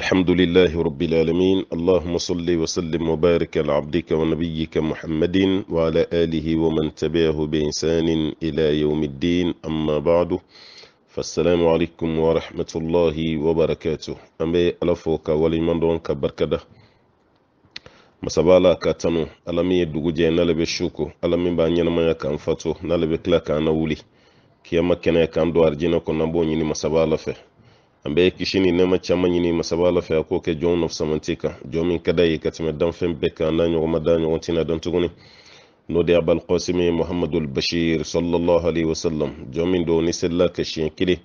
الحمد لله رب العالمين اللهم صل وسلم وبارك على عبدك ونبيك محمد وعلى آله ومن تبعه بإنسان إلى يوم الدين أما بعد فالسلام عليكم ورحمة الله وبركاته أمي ألفوك ولي من دونك بركده masabala ka tanu ala min ye dugu jɛ ما bɛ فاتو نالبي ala min b'a ɲɛnamaya كان fato n'ale bɛ نبو k'an مسابالا wuli an bɛ kisi ni nɛɛma caaman ɲini masaba ala fɛ a k'o kɛ jɔnw nɔfisamanti kan jɔn min ka da ye ka tɛmɛ danfɛn bɛɛ kan n'a ɲɔgɔn da ɲɔgɔn tina dan tuguni n'o de abal qasimi muhamadul bashir sallallahu alaihi wasallam jɔn min do ni selila ka siɲɛ kelen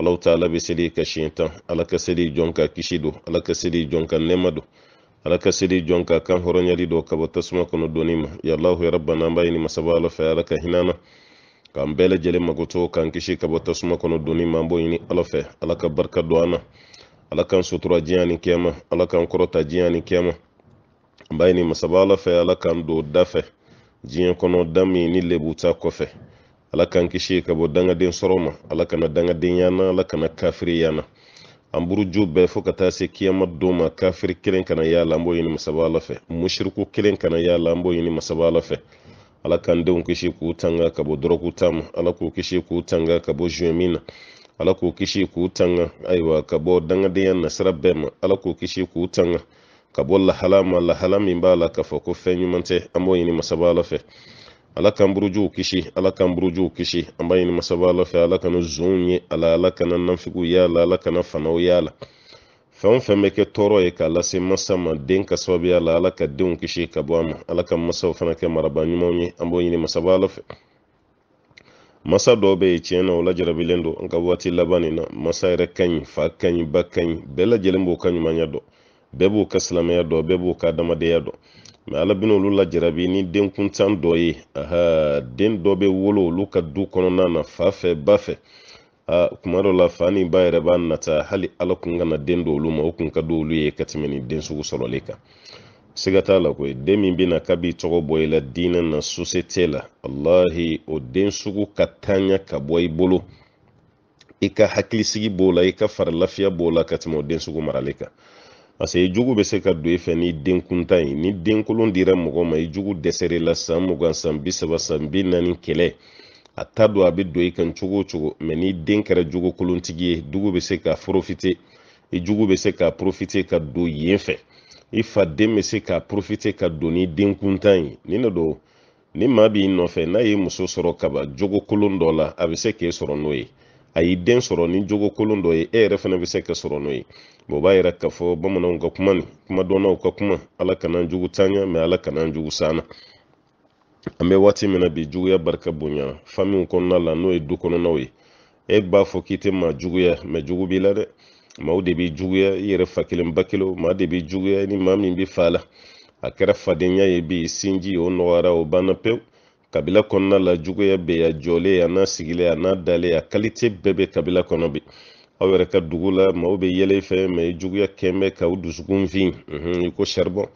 alaw taala bɛ seli ka siɲɛ tan ala ka seli jɔn ka kisi do ala ka seli jɔn ka nɛɛma do ala ka seli jɔn ka kan hɔrɔnyali do ka bɔ tasuma kɔnɔ doni ma yalahu ya rabbana an b'a ɲini masaba ala fɛ ala ka hinana k'an bɛɛ lajɛlen magoto k'an kisi ka bɔ tasuma kɔnɔ donni ma an b'o ɲini ala fɛ ala ka barika don an na ala k'an sutura diɲɛ ni kɛma ala k'an kɔrɔta diɲɛ ni kɛma an b'a ɲini masaba ala fɛ ala k'an don da fɛ diɲɛ kɔnɔ da min ni lebuta kɔfɛ ala k'an kisi ka bɔ dangaden sɔrɔ ma ala kana dangaden yana ala kana kafiri yana an buruju bɛɛ fɔɔ ka taa se kiyama don ma kafiri kelen kana y'a la an b'o ɲini masaba ala fɛ mushiriku kelen kana y'a la an b'o ɲini masaba ala fɛ ala kan denw kisi k'u tanga ka bɔ dɔrɔku ta ma ala k'u kisi k'u tanga ka bɔ min na ala k'u kisi k'u tanga ayiwa ka bɔ dangadenya nasira bɛɛ ma ala k'u kisi k'u tanga ka bɔ lahala ma lahala min b'a la k'a fɔ ko fɛn ɲuman tɛ an b'o ɲini masaba ala fɛ ala kan burujuw kisi ala kan burujuw kisi an b'a ɲini masaba ala fɛ ala kana zonw ye ala ala kana nafigiw y'a la ala kana fanaw y'a la fɛn o fɛn bɛ kɛ tɔɔrɔ ye k'a lase masa ma den ka sababuya la ala ka denw kisi ka bɔ a ma ala ka masaw fana kɛ maraba ɲumanw ye an b'o ɲini masaba ala fɛ masa dɔw bɛ yen tiɲɛ na o lajarabilen don an ka waati laban nin na masa yɛrɛ ka ɲi fa ka ɲi ba ka ɲi bɛɛ lajɛlen b'o ka ɲumanya dɔn bɛɛ b'o ka silamɛya dɔn bɛɛ b'o ka adamadenya dɔn mɛ ala bɛna olu lajarabi ni denkuntan dɔ ye aha den dɔ bɛ wolo olu ka du kɔnɔna na fa fɛ ba fɛ. aa kuma dɔ la fa ni ba yɛrɛ b'a nata hali ala kun kana den dɔ olu ma o kun ka di olu ye ka tɛmɛ ni den sugu sɔrɔli kan siga t'a la koyi den min bɛna k'a tɔgɔ bɔ i la diinɛ na sosiyete la alahi o den sugu ka tanya ka bɔ i bolo i ka hakilisigi b'o la i ka farilafiya b'o la ka tɛmɛ o den sugu marali kan parce que jugu bɛ se ka don i fɛ ni den kuntan ye ni den kolon dira mɔgɔ ma i jugu dɛsɛr'i la san mugan san bi saba san bi naani kɛlɛ a ta don a bɛ don i kan cogo o cogo mɛ n'i den kɛra jogokolontigi ye jugu bɛ se ka porofite i jugu bɛ se ka porofite ka don yen fɛ i faden bɛ se ka porofite ka don ni den kuntan ye nin de don ni maa b'i nɔfɛ n'a ye muso sɔrɔ kaba jogokolon dɔ la a bɛ se k'e sɔrɔ n'o ye a y'i den sɔrɔ ni jogokolon dɔ ye e yɛrɛ fana bɛ se ka sɔrɔ n'o ye o b'a yira k'a fɔ bamananw ka kuma nin kumadɔnnaw ka kuma ala kana jugu tanya mɛ ala kana jugu sana an be waati min na bi juguya barika bonya famiw kɔnɔna la n'o ye du kɔnɔnaw ye e b'a fɔ k'i tɛ maa juguya ma jugu b'i la dɛ maaw de b'i juguya i yɛrɛ fa kelen ba kelen maa de b'i juguya ni ma min b'i fa la a kɛra fadenya ye bi sinji o nɔgɔyara o banna pewu kabila kɔnɔna la juguya bɛ yen a jɔlen a n'a sigilen a n'a dalen a kalite bɛɛ bɛ kabila kɔnɔ bi aw yɛrɛ ka dugu la maaw bɛ yɛlɛ fɛ mɛ i juguya kɛmɛ ka u dusukun fin i ko saribɔn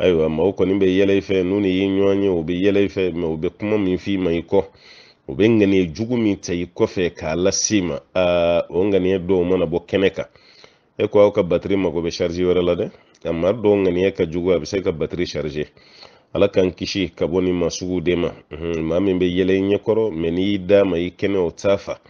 ayiwa maaw kɔni bɛ yɛlɛ i fɛ n'u ni ye ɲɔgɔn ye u bɛ yɛlɛ i fɛ mɛ u bɛ kuma min f'i ma i kɔ u bɛ ŋaniya jugu min ta i kɔfɛ k'a lase i ma aa o ŋaniya dɔw mana bɔ kɛnɛ kan e ko aw ka batiri mago bɛ sarisi wɛrɛ la dɛ a maa dɔw ŋaniya ka jugu a bɛ se ka batiri sarisi ala k'an kisi ka bɔ nin masugu de ma maa min bɛ yɛlɛ i ɲɛkɔrɔ mɛ n'i y'i d'a ma i kɛnɛ o t'a fa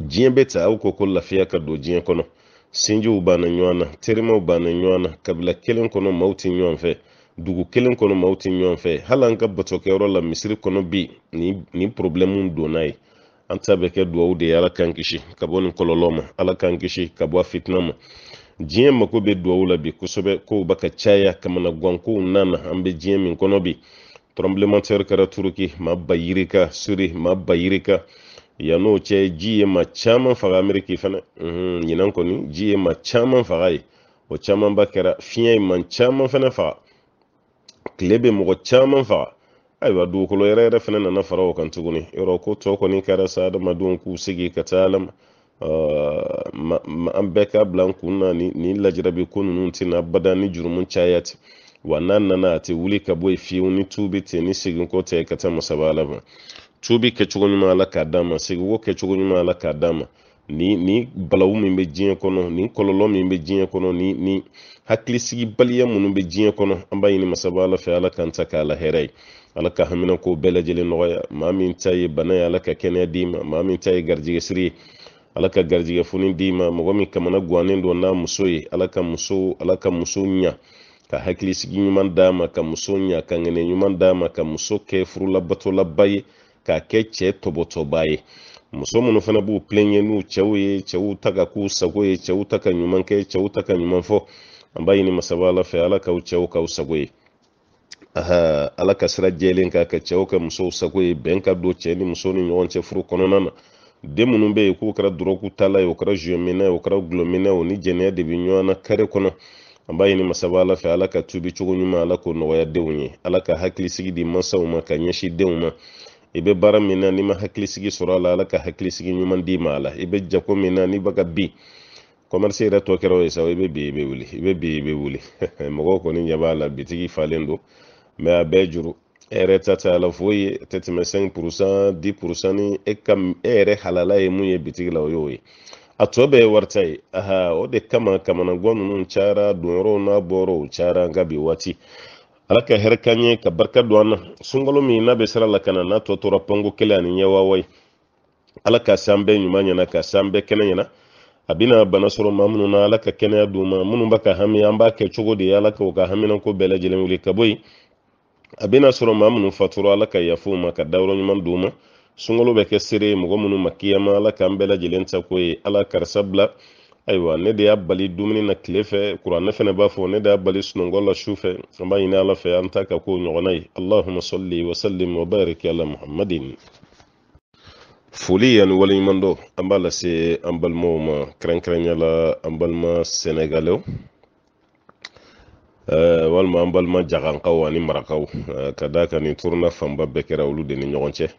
diɲɛ bɛ ta aw ko ko lafiya ka don diɲɛ kɔnɔ sinjiw banna ɲɔgɔn na terimaw banna ɲɔgɔn na kabila kelen kɔnɔ maaw tɛ ɲɔgɔn fɛ dugu kelen kɔnɔ maaw tɛ ɲɔgɔn fɛ hali an ka batokɛyɔrɔ la misiri kɔnɔ bi nin porobilɛmu donna ye an ta bɛ kɛ duwawu de ye ala k'an kisi ka bɔ nin kɔlɔlɔ ma ala k'an kisi ka bɔ a fitina ma diɲɛ mako bɛ duwawu la bi kosɛbɛ kow ba ka caya kamana guwankow na an bɛ diɲɛ min kɔnɔ bi trɔnbilematɛri kɛra turuki ma ba suri ma ba yan'o cɛ ji ye ma caman faga ameriki fana ɲinan mhm, kɔni ji ye ma caman faga ye o camanba kɛra fiɲɛ ye man caman fana faga tile bɛ mɔgɔ caman faga ayiwa dugukolo yɛrɛ yɛrɛ fana nana fara o kan tuguni yɔrɔ ko tɔ kɔni kɛra sa adamadenw k'u sigi ka taa ah, ala an bɛɛ k'a bila n kun na nin lajarabi ko ninnu tɛna bada ni jurumu caya ten wa n'a nana a tɛ wuli ka bɔ yen fiyewu ni tubi tɛ ni segin tɛ ka taa masaba ala tubi kɛcogo ɲuman ala k'a d'an ma segiko kɛcogo ɲuman ala k'a d'an ma ni ni balawu min bɛ diɲɛ kɔnɔ ni kɔlɔlɔ min bɛ diɲɛ kɔnɔ ni ni hakilisigi minnu bɛ diɲɛ kɔnɔ an b'a ɲini masaba ala fɛ ala k'an ta k'a la ye ala ka hamina bɛɛ lajɛlen nɔgɔya maa min ta ye bana ye ala ka kɛnɛya d'i ma maa min ta ye garijɛgɛsiri ye ala ka garijɛgɛ foni d'i ma mɔgɔ min kamana guwanen don n'a muso ye ala ka muso ala ka muso ɲa ka hakilisigi ɲuman d'a ma ka muso ɲa ka ŋɛnɛ ɲuman d'a ma ka muso kɛ furulabatolaba ye k'a kɛ cɛ tɔbɔtɔba ye muso minnu fana b'u kulenkɛ n'u cɛw ye cɛw ta ka k'u sago ye cɛw ta ka ɲuman kɛ cɛw ta ka ɲuman fɔ an b'a ɲini masaba ala fɛ ala k'aw cɛw k'aw sago ye aha ala ka sira jɛlen k'a ka cɛw ka musow sago ye bɛn ka don cɛ ni muso ni ɲɔgɔn cɛ furu kɔnɔna na den minnu bɛ yen k'u kɛra dɔrɔgu tala ye o kɛra zuyɔminɛ ye o kɛra gulɔminɛ o ni jɛnɛya de bi ɲɔgɔn na kare kɔnɔ an b'a ɲini masaba ala fɛ ala ka tubi cogo ɲuman ala k'o nɔgɔya denw ye ala ka hakilisigi di mansaw ma ka ɲɛsin denw ma i bɛ baara min na n'i ma hakilisigi sɔrɔ a la ala ka hakilisigi ɲuman d'i ma la i bɛ jago min na n'i bɛ ka bin yɛrɛ tɔ kɛra o ye sa i bɛ bin i bɛ wuli i bɛ bin i bɛ wuli mɔgɔw kɔni ɲɛ b'a la bitigi falen don mɛ a bɛɛ juru e ta t'a la foyi ye tɛ tɛmɛ 5 pourcent 10 pourcent ni e ka e yɛrɛ halala ye mun ye bitigi la o y'o ye a tɔ bɛɛ ye warita ye aha o de kama kamanaguwa ninnu cayara donyɔrɔw n'a bɔyɔrɔw cayara nka bi waati ala ka hɛrɛ ka ɲɛ ka barika don an na sunkalo min n'a bɛ sira la ka na n'a tɔ tora pɔnko kelen ani ɲɛwawa ye ala ka se an bɛɛ ɲuman ɲɛna ka se an bɛɛ kɛnɛ ɲɛna a bɛna bana sɔrɔ maa minnu na ala ka kɛnɛya d'u ma minnu b'a ka hami an b'a kɛ cogo di ala ka u ka haminako bɛɛ lajɛlen wuli ka bɔ yen a bɛna sɔrɔ maa minnu fatura ala ka yafa u ma ka dayɔrɔ ɲuman d'u ma sunkalo bɛ kɛ seere ye mɔgɔ minnu ma kiyama ala k'an bɛɛ lajɛlen ta ko ye ala karisa bila ayiwa ne de y'a bali dumuni na tile fɛ kuranɛ fana b'a fɔ ne de y'a bali sunɔgɔ la su fɛ an b'a ɲini ala fɛ an ta ka k'o ɲɔgɔnna ye allahuma salli wasallim wa ala muhammadin foli ani waleɲuman dɔ an b'a lase an balimaw ma kɛrɛnkɛrɛnya an balima sɛnɛgalɛw walima an balima jagankaw ani marakaw ka daa ka nin turuna fanba bɛɛ kɛra olu de ni ɲɔgɔn cɛ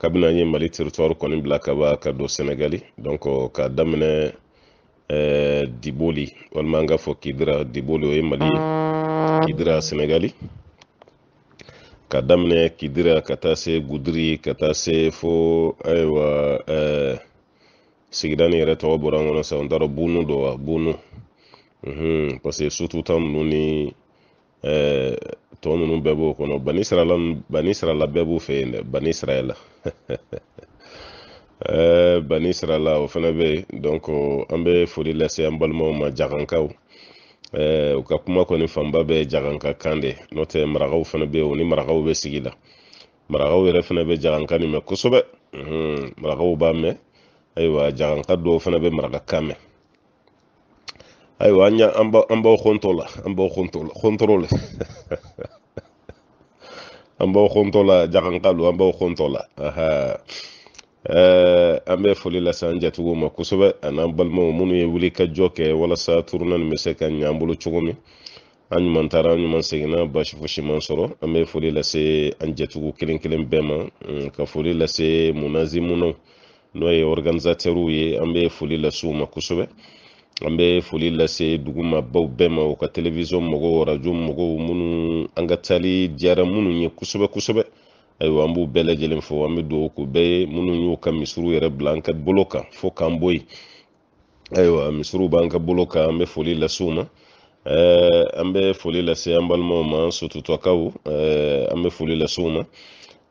kabini an ye mali territoire kɔni bila kaba ka don sɛnɛgali donc k'a daminɛ Eh, diboli walima an k'a fɔ kidira diboli o ye mali ye kidira senegali ka daminɛ kidira ka taa se gudiri ka taa se fo ayiwa eh, sigida ni yɛrɛ tɔgɔ bɔra n kɔnɔ sa n t'a dɔn bunu don wa bunu mhm, parce que ta ninnu ni eh, tɔ ninnu bɛɛ b'o kɔnɔ bani sarala bani sarala bɛɛ b'u fɛ yen dɛ bani sarayɛla Eh, bani sirala o fɛnɛ bɛ donc an bɛ foli lase an balimaw ma jagankaw eh, u ka kuma kɔni fanba bɛ jaganka kan de n'o tɛ marakaw fana bɛ yen o ni marakaw bɛ sigi la marakaw yɛrɛ fana bɛ jaganka nin mɛn kosɛbɛ marakaw b'a mɛn ayiwa jaganka dɔw fana bɛ marakakan mɛn ayiwa an an b'aw hɔntɔ la an b'aw hɔntɔ la an b'aw hɔntɔ la jaganka don an b'aw hɔntɔ la Eh, an bɛ foli lase an jatigiw ma kosɛbɛ an'an balimaw minnu ye wuli ka jɔ kɛ walasa turuna nin bɛ se ka ɲɛ an bolo cogo min an ɲuman taara an ɲuman seginna basi fosi man sɔrɔ an bɛ foli lase an jɛtugu kelen kelen bɛɛ ma mm, ka foli lase munazi munaw n'o ye organisatɛriw ye an bɛ foli lase u ma kosɛbɛ an bɛ foli lase dugu ma baw bɛɛ ma u ka telewisɔn mɔgɔw arajo mɔgɔw minnu an ka taali diyara minnu ye kosɛbɛ kosɛbɛ ayiwa an b'u bɛɛ lajɛlen fɔ an bɛ dugawu k'u bɛɛ ye minnu y'u ka misiriw yɛrɛ bila an ka bolo kan fo k'an bɔ yen ayiwa misiriw b'an ka bolo kan an bɛ foli lase e, u ma ɛɛ an bɛ foli lase an balimaw ma an sototɔkaw ɛɛ an bɛ foli lase u ma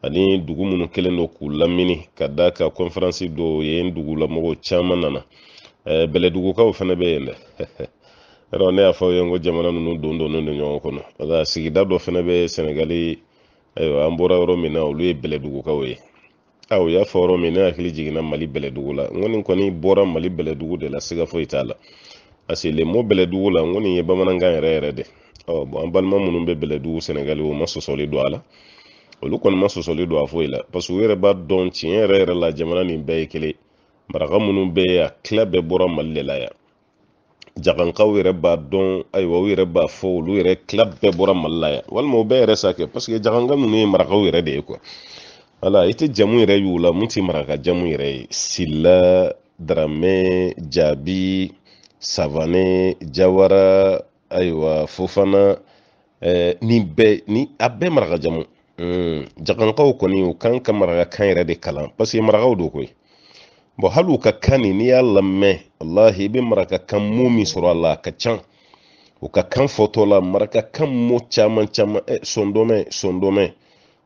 ani dugu minnu kelen do k'u lamini e, ka d'a kan kɔnferansi dɔw ye n dugulamɔgɔw caman nana ɛɛ bɛlɛdugukaw fana bɛ yen dɛ yɔrɔ ne y'a fɔ aw ye n ko jamana ninnu don donnen don ɲɔgɔn kɔnɔ wala sigida dɔ fana bɛ sɛnɛgali ayiwa an bɔra yɔrɔ min na olu ye bɛlɛdugukaw ye aw y'a fɔ yɔrɔ min ne hakili jiginna mali bɛlɛdugu la n kɔni kɔni bɔra mali bɛlɛdugu de la siga foyi t'a la parce que lemo bɛlɛdugu la n kɔni ye bamanankan yɛrɛ yɛrɛ de ɔ bɔn an balima minnu bɛ bɛlɛdugu sɛnɛgali o ma sɔsɔli don a la olu kɔni ma sɔsɔli don a foyi la parce que u yɛrɛ b'a dɔn tiɲɛ yɛrɛ yɛrɛ la jamana nin bɛɛ ye kelen maraka minnu bɛ yen a bɛɛ bɔra mali de la yan jagankaw yɛrɛ b'a dɔn ayiwa u yɛrɛ b'a fɔ olu yɛrɛ kila bɛɛ bɔra mali la yan walima o bɛɛ yɛrɛ sa kɛ parce que jaganka ninnu ye marakaw yɛrɛ de ye kuwa wala i tɛ jamu yɛrɛ y'u la mun tɛ maraka jamu yɛrɛ ye sila daramɛ jaabi savanɛ jawara ayiwa fofana ɛɛ nin bɛɛ ni a bɛɛ maraka jamu hmm, jagankaw kɔni u kan ka maraka kan yɛrɛ de kalan parce marakaw don koyi bon hali u ka kan nin n'i y'a lamɛn walahi i be maraka kan mun min sɔrɔ a la a ka can u ka kan fɔtɔ la maraka kan mo caman caman ɛ eh, sɔndɔmɛ sɔndɔmɛ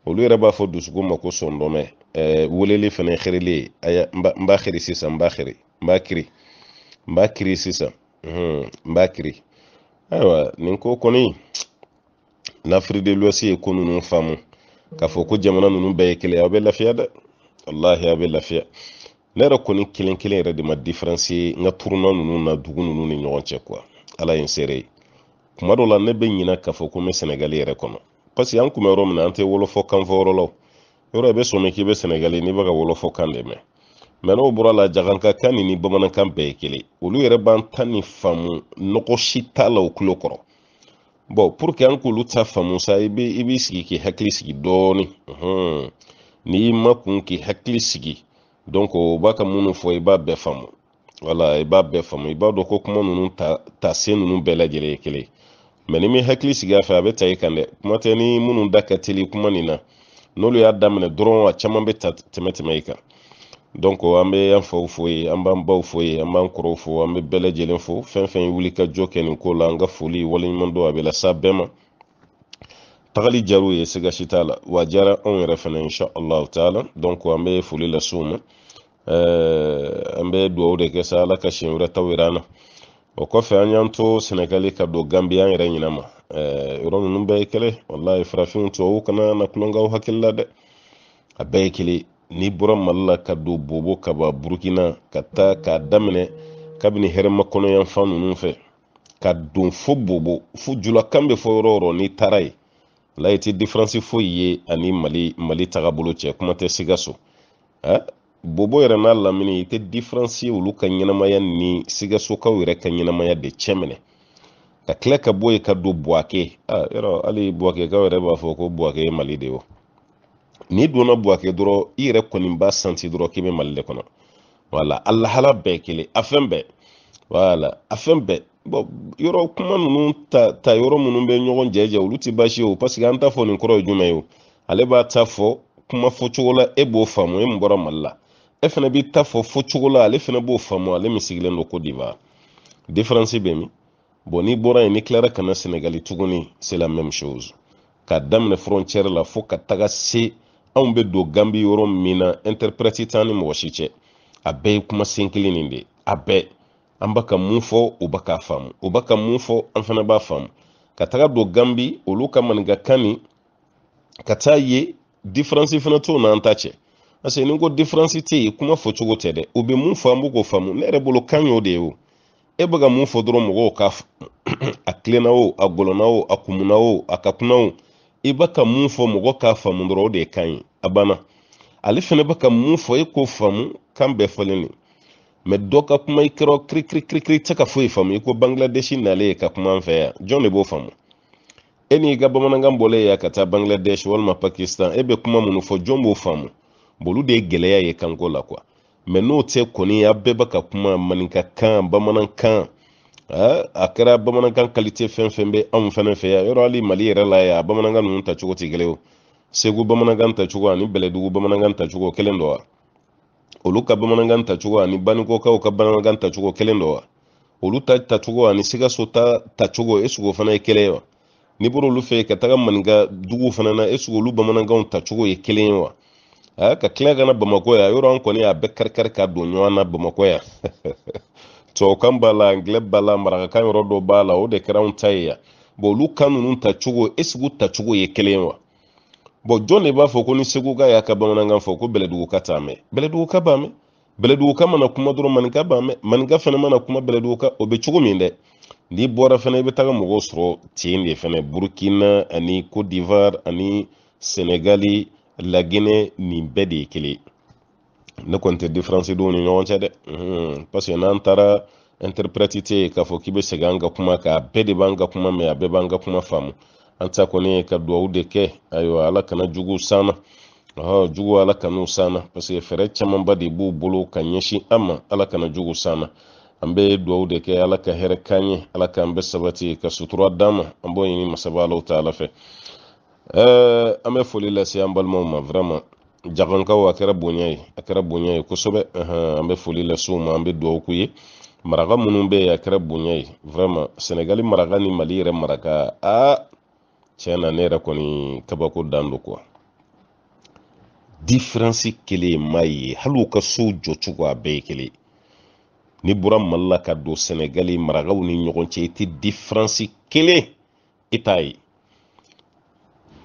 olu yɛrɛ b'a fɔ dusukun ma ko sɔndɔmɛ ɛɛ eh, weleli fana ye ye aya n b'a xeri sisan n b'a xeri n b'a kiri n b'a kiri sisan n b'a kiri ayiwa nin ko kɔni n'afiri de lɔsi ye ko nunu faamu k'a fɔ ko jamana nunu bɛɛ ye kelen aw bɛ lafiya dɛ walahi aw bɛ lafiya ne yɛrɛ kɔni kelen kelen yɛrɛ de ma diferansi n ka turuna ninnu na dugu nunu ni ɲɔgɔn cɛ kuwa ala ye n seere ye kuma dɔ la ne bɛ ɲina k'a fɔ ko n bɛ sɛnɛgali yɛrɛ kɔnɔ paseke an kun yɔrɔ min na an tɛ wɔlɔfɔ kan yɔrɔ i bɛ sɔmi k'i bɛ sɛnɛgali n'i bɛ ka wɔlɔfɔ kan de mɛn mɛ n'o bɔra la jaganka kan ni ni bamanankan bɛɛ ye kelen olu yɛrɛ b'an ta ni faamu nɔgɔ t'a la o kulo kɔrɔ bɔn pour que an k'olu ta faamu sa i b'i sigi k'i hakili sigi dɔɔni n'i ma kun k'i hakili sigi donc o b'a ka minnu fɔ i b'a bɛɛ faamu wala i b'a bɛɛ faamu i b'a dɔn ko kuma ninnu ta ta se ninnu bɛɛ lajɛlen ye kelen mɛ ni min hakili sigi a fɛ a bɛ ta i kan dɛ kuma tɛ ni minnu da ka teli kuma nin na n'olu y'a daminɛ dɔrɔn a caman bɛ ta tɛmɛ tɛmɛ i kan donc an bɛ an faw fo ye an b'an baw fo ye an b'an kɔrɔw fo an bɛ bɛɛ lajɛlen fo fɛn fɛn ye wuli ka jɔ kɛ nin ko la an ka foli waleɲuman dɔn a bɛ lasa bɛɛ ma tagali jaru ye sigasi t'a la wa jara anw yɛrɛ fɛnɛ insha allahu taala donc an be foli la suw ma an be duwaw de kɛ sa ala ka sien wɛrɛ taw yirana o kɔfɛ an y'an to senegali ka don gambi an yɛrɛ ɲinama yɔrɔ nunu bɛɛ ye kele wallahi farafinw tuwawu kana na kulonkaw hakilila dɛ a bɛɛ ye kele ni bɔra mali la ka don bobo ka ba burukina ka ta k'a daminɛ kabini hɛrɛma kɔnɔyan fan nunu fɛ ka don fo bobo fo julakan be fɔ yɔrɔ yɔrɔ ni taara ye layi ti diferansi foyi ye ani mali mali bolo cɛ kuma tɛ sigaso bobo yɛrɛ n'a lamini i tɛ diferansi olu ka ɲɛnamaya ni sigasokaw yɛrɛ ka ɲɛnamaya de cɛminɛ ka tila ka bɔ ye ka don buwake ah, yɔrɔ hali buwakekaw yɛrɛ b'a fɔ ko buwake ye mali de o n'i donna buwake dɔrɔn i yɛrɛ kɔni b'a santi dɔrɔn k'i bɛ mali de kɔnɔ wala a bɛɛ kelen a fɛn bɛɛ wala a fɛn bɛɛ bɔn yɔrɔ kuma ninnu ta ta yɔrɔ minnu bɛ ɲɔgɔn jɛjɛ olu tɛ baasi ye o parce que an t'a fɔ nin kɔrɔ ye jumɛn ye o ale b'a ta fɔ kuma fɔcogo la e b'o faamu e min bɔra mali la e fana b'i ta fɔ fɔcogo la ale fana b'o faamu ale min sigilen don kodiwa diferansi bɛ min bɔn n'i bɔra yen n'i tilara ka na senegali tuguni c'est la même chose k'a daminɛ frontière la fo ka taga se anw bɛ don ganbi yɔrɔ min na interprète t'an ni mɔgɔ si cɛ a bɛɛ ye kumasen kelen nin de ye a bɛɛ ambaka mufo ubaka famu ubaka mufo anfana b'a famu kataka do gambi uluka maniga kani kataye difference ifana t'o na antache ase ningo difference ni kuma fɔcogo tɛ dɛ ubi mufo mun fɔ an b'o k'o faamu ne yɛrɛ bolo de wo ebaga mufo dro ka mun fɔ dɔrɔn mɔgɔw k'a a tilenna o a gɔlɔnna o a kumunna o a ka kunna ka mun fɔ de kan abana alifene baka mufo fana famu kambe folini mɛ dɔ ka kuma i kɛrɔ kirikirikirikiri tɛ ka foyi faamu i ko bangladeshi nalen ka kuma an fɛ yan jɔn de b'o faamu e n'i ka bamanankan bɔlen ya ka taa bangladesh walima pakistan e bɛ kuma minnu fɔ jɔn b'o faamu bolu de ye gɛlɛya ye kanko la kuwa mɛ n'o tɛ kɔni a bɛɛ bɛ ka kuma maninkakan bamanankan a kɛra bamanankan kalite fɛn fɛn bɛ anw fɛnɛ fɛ yan yɔrɔ hali mali yɛrɛ la yan bamanankan ninnu tacogo tɛ kelen o segu bamanankan tacogo ani bɛlɛdugu bamanankan tacogo kelen dɔ wa olu ka bamanankan tacogo ani banikɔkaw ka bamanankan tacogo kelen dɔ wa olu ta tacogo ani sikaso ta tacogo esigi o fana ye kelen ye wa n'i bɔra olu fɛ ka taga maninka duguw fana na esigi olu bamanankanw tacogo ye kelen ye wa a ka tila ka na bamakɔ yan yɔrɔ an kɔni y'a bɛɛ kari ka don ɲɔgɔn na bamakɔ yan tubabukan b'a la angilɛ b'a la marakakan yɔrɔ dɔ b'a la o de kɛra anw ta ye yan olu kan ninnu tacogo esigi tacogo ye kelen ye wa bɔn jɔn de b'a fɔ ko ni segu ka y'a ka bamanankan fɔ ko bɛlɛdugu t'a mɛn bɛlɛdugu b'a mɛn bɛlɛdugu mana kuma dɔrɔn maninka b'a mɛn maninka fana mana kuma bɛlɛdugu o bɛ cogo min dɛ n'i bɔra fana i bɛ taga mɔgɔw sɔrɔ ten de fana burukina ani cote d'ivoire ani senegali laginɛ nin bɛɛ de ye kelen ne kɔni tɛ diferansi dɔw ni ɲɔgɔn cɛ dɛ parce que n'an taara interprète tɛ yen k'a fɔ k'i bɛ segin an ka kuma kan a bɛɛ de b'an ka kuma mɛn a bɛɛ b'an ka kuma faamu anta kɔni ye ka duwawu de kɛ ayiwa ala kana juguw sanna ma juguw ala kan'u sanna na paseke fɛɛrɛ camanba de b'u bolo ka ɲɛsin an ma ala kana juguw sanna an bɛ duwawu de kɛ ala ka hɛrɛ k'an ye ala e k'an bɛ sabati ka sutura d'an eh, ma an b'o ɲini masaba alaw ta ala fɛ ɛɛ an bɛ foli lase an balimaw ma vraiment jagankaw a kɛra bonya ye a kɛra bonya ye kosɛbɛ an bɛ foli lase u ma an bɛ duwawu k'u ye maraka minnu bɛ yen a kɛra bonya ye vraiment sɛnɛgali maraka ni mali yɛrɛ maraka aa ah, tiɲɛ na ne yɛrɛ kɔni kabako dan do kuwa diferansi kelen m'a ye hali u ka sow jɔcogo a bɛɛ ye kelen n'i bɔra mali ka don sɛnɛgali marakaw ni ɲɔgɔn cɛ i tɛ diferansi kelen i t'a ye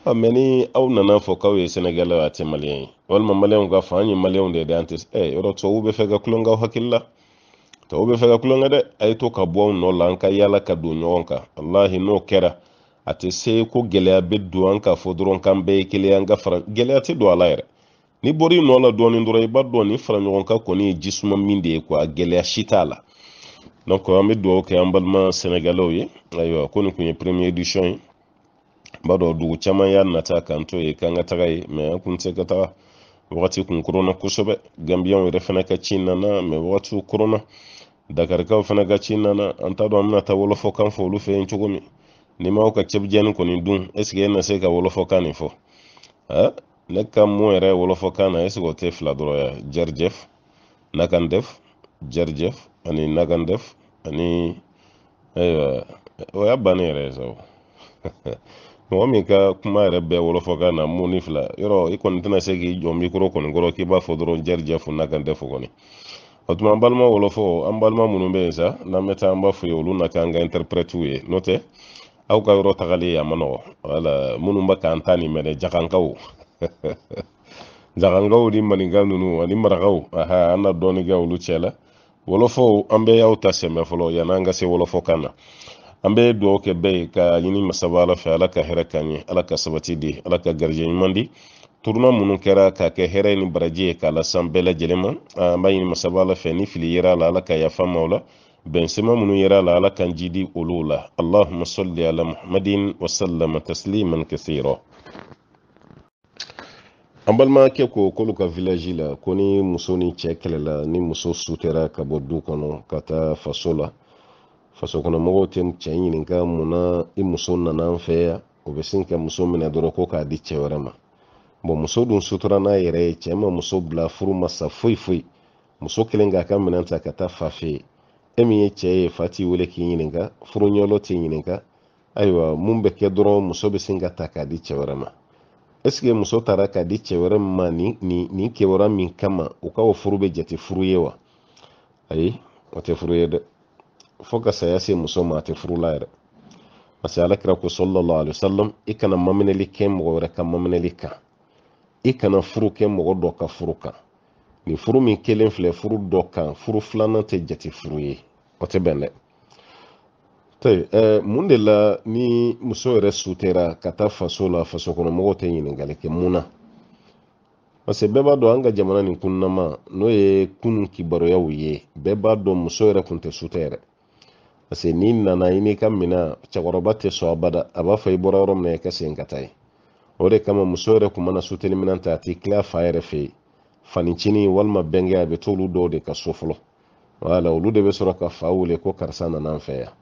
ah, mɛ ni aw nana fɔ k'aw ye sɛnɛgalɛw a tɛ maliyɛn ye walima maliyɛnw ka fɔ an ye maliyɛnw de ye dɛ an tɛ ɛ eh, yɔrɔ tubabuw bɛ fɛ ka kulon k'aw hakili la tubabuw bɛ fɛ ka kulon kɛ dɛ a' ye to ka bɔ aw nɔ la an ka yaala ka don ɲɔgɔn kan walahi n'o kɛra a tɛ se ko gɛlɛya bɛ don an k'a fɔ dɔrɔn k'an bɛɛ ye kelen an ka fara gɛlɛya tɛ don a la yɛrɛ n'i bɔra i nɔ la dɔɔnin dɔrɔn i b'a dɔn nin fara ɲɔgɔn ka kɔni ye jisuma min de ye kuwa gɛlɛya si t'a la donc an bɛ dugawu kɛ an balima sɛnɛgalɛw ye ayiwa ko nin tun ye premier édition ye n b'a dɔn dugu caman y'a nata k'an to yen k'an ka taga yen mais an kun tɛ ka taga wagati kun koronna kosɛbɛ ganbiyɛnw yɛrɛ fana ka ci nana mais wagatiw koronna dakarikaw fana ka ci nana an t'a dɔn an bɛna taa wɔlɔfɔkan fɔ olu fɛ yen cogo min n'i m'aw ka cɛbijanni kɔni dun ɛseke e na se ka wɔlɔfɔkan nin fɔ ne ka mun yɛrɛ wɔlɔfɔkan na ɛseke o tɛ fila dɔrɔn ya jarijɛf nakandɛf jarijɛf ani nakandɛf ani ayiwa o y'a bannen yɛrɛ ye sa o mɔgɔ min ka kuma yɛrɛ bɛɛ wɔlɔfɔkan na mu ni fila yɔrɔ i kɔni tɛna se k'i jɔ mikoro kɔni kɔrɔ k'i b'a fɔ dɔrɔn jarijɛf nakandɛf kɔni o tuma an balima wɔlɔfɔ an balima minnu bɛ yen sa n'an bɛ taa an b'a f'u ye olu na k'an ka ye n'o tɛ aw ka yɔrɔ tagalen a ma nɔgɔ wala minnu bɛ k'an ta nin mɛnɛ jagankaw jagankaw ni maninka ninnu ani marakaw aha an na dɔɔni kɛ olu cɛ la wɔlɔfɔw an bɛɛ y'aw ta sɛmɛ fɔlɔ yann'an ka se wɔlɔfɔ kan na an bɛ dugawu kɛ bɛɛ ye ka ɲini masaba ala fɛ ala ka hɛrɛ k'an ye ala ka sabati di ala ka garijɛ ɲuman di turuna minnu kɛra k'a kɛ hɛrɛ ni baraji ye k'a lasan bɛɛ lajɛlen ma an b'a ɲini masaba ala fɛ ni fili yera la ala ka yafa ma o la bɛnsɛma minnu yɛrɛ la ala kan ji di olu la allahuma salli ala muhammadin wa tasliman kasira an balimakɛ ko k'olu ka vilaji la ko ni muso ni cɛ kɛlɛla ni muso sutera ka bɔ du kɔnɔ ka taa faso la fasokɔnɔmɔgɔw tɛ cɛ ɲininka munna i muso nana an fɛ o bɛ sin ka muso minɛ dɔrɔn ko k'a di cɛ wɛrɛ ma bɔn muso dun sutura n'a yɛrɛ ye cɛ ma muso bila furu ma sa foyi foyi muso kelen k'a ka minɛn ta ka taa fa e min ye cɛ ye fa t'i wele k'i ɲininka furuɲɔlɔ t'i ɲininka ayiwa mun bɛ kɛ dɔrɔn muso bɛ sin ka ta k'a di cɛ wɛrɛ ma ɛseke muso tara k'a di cɛ wɛrɛ ma nin kibaruya min kama u ka o furu be jate furu ye wa ayi o tɛ furu ye dɛ fo ka saya se muso ma a tɛ furu la yɛrɛ parce que alakira ko sɔlɔlɔ alisalam i kana maminɛli kɛ mɔgɔ wɛrɛ ka maminɛli kan i kana furu kɛ mɔgɔ dɔ ka furu kan ni furu min kelen filɛ furu dɔ kan furu filanan tɛ jate furu ye o tɛ bɛn dɛ tayi eh, mun de la ni muso yɛrɛ sutera ka taa faso la faso kɔnɔmɔgɔw tɛ ɲininkali kɛ mun na parce que bɛɛ b'a dɔn an ka jamana nin kunnama n'o ye kunu kibaruyaw ye bɛɛ b'a dɔn muso yɛrɛ kun tɛ sute yɛrɛ parce que n'i nana i n'i ka mina cɛkɔrɔba tɛ sɔn abada a b'a fɔ i bɔra yɔrɔ min na i ka segin ka taa ye o de kama muso yɛrɛ kun mana suteli minan ta a t'i tila a fa yɛrɛ fɛ yen fanicini walma bɛnkɛ a bɛ t'olu dɔw de ka so fɔlɔ wala olu de be sɔrɔ ka fa wele ko karisa nana an fɛ yan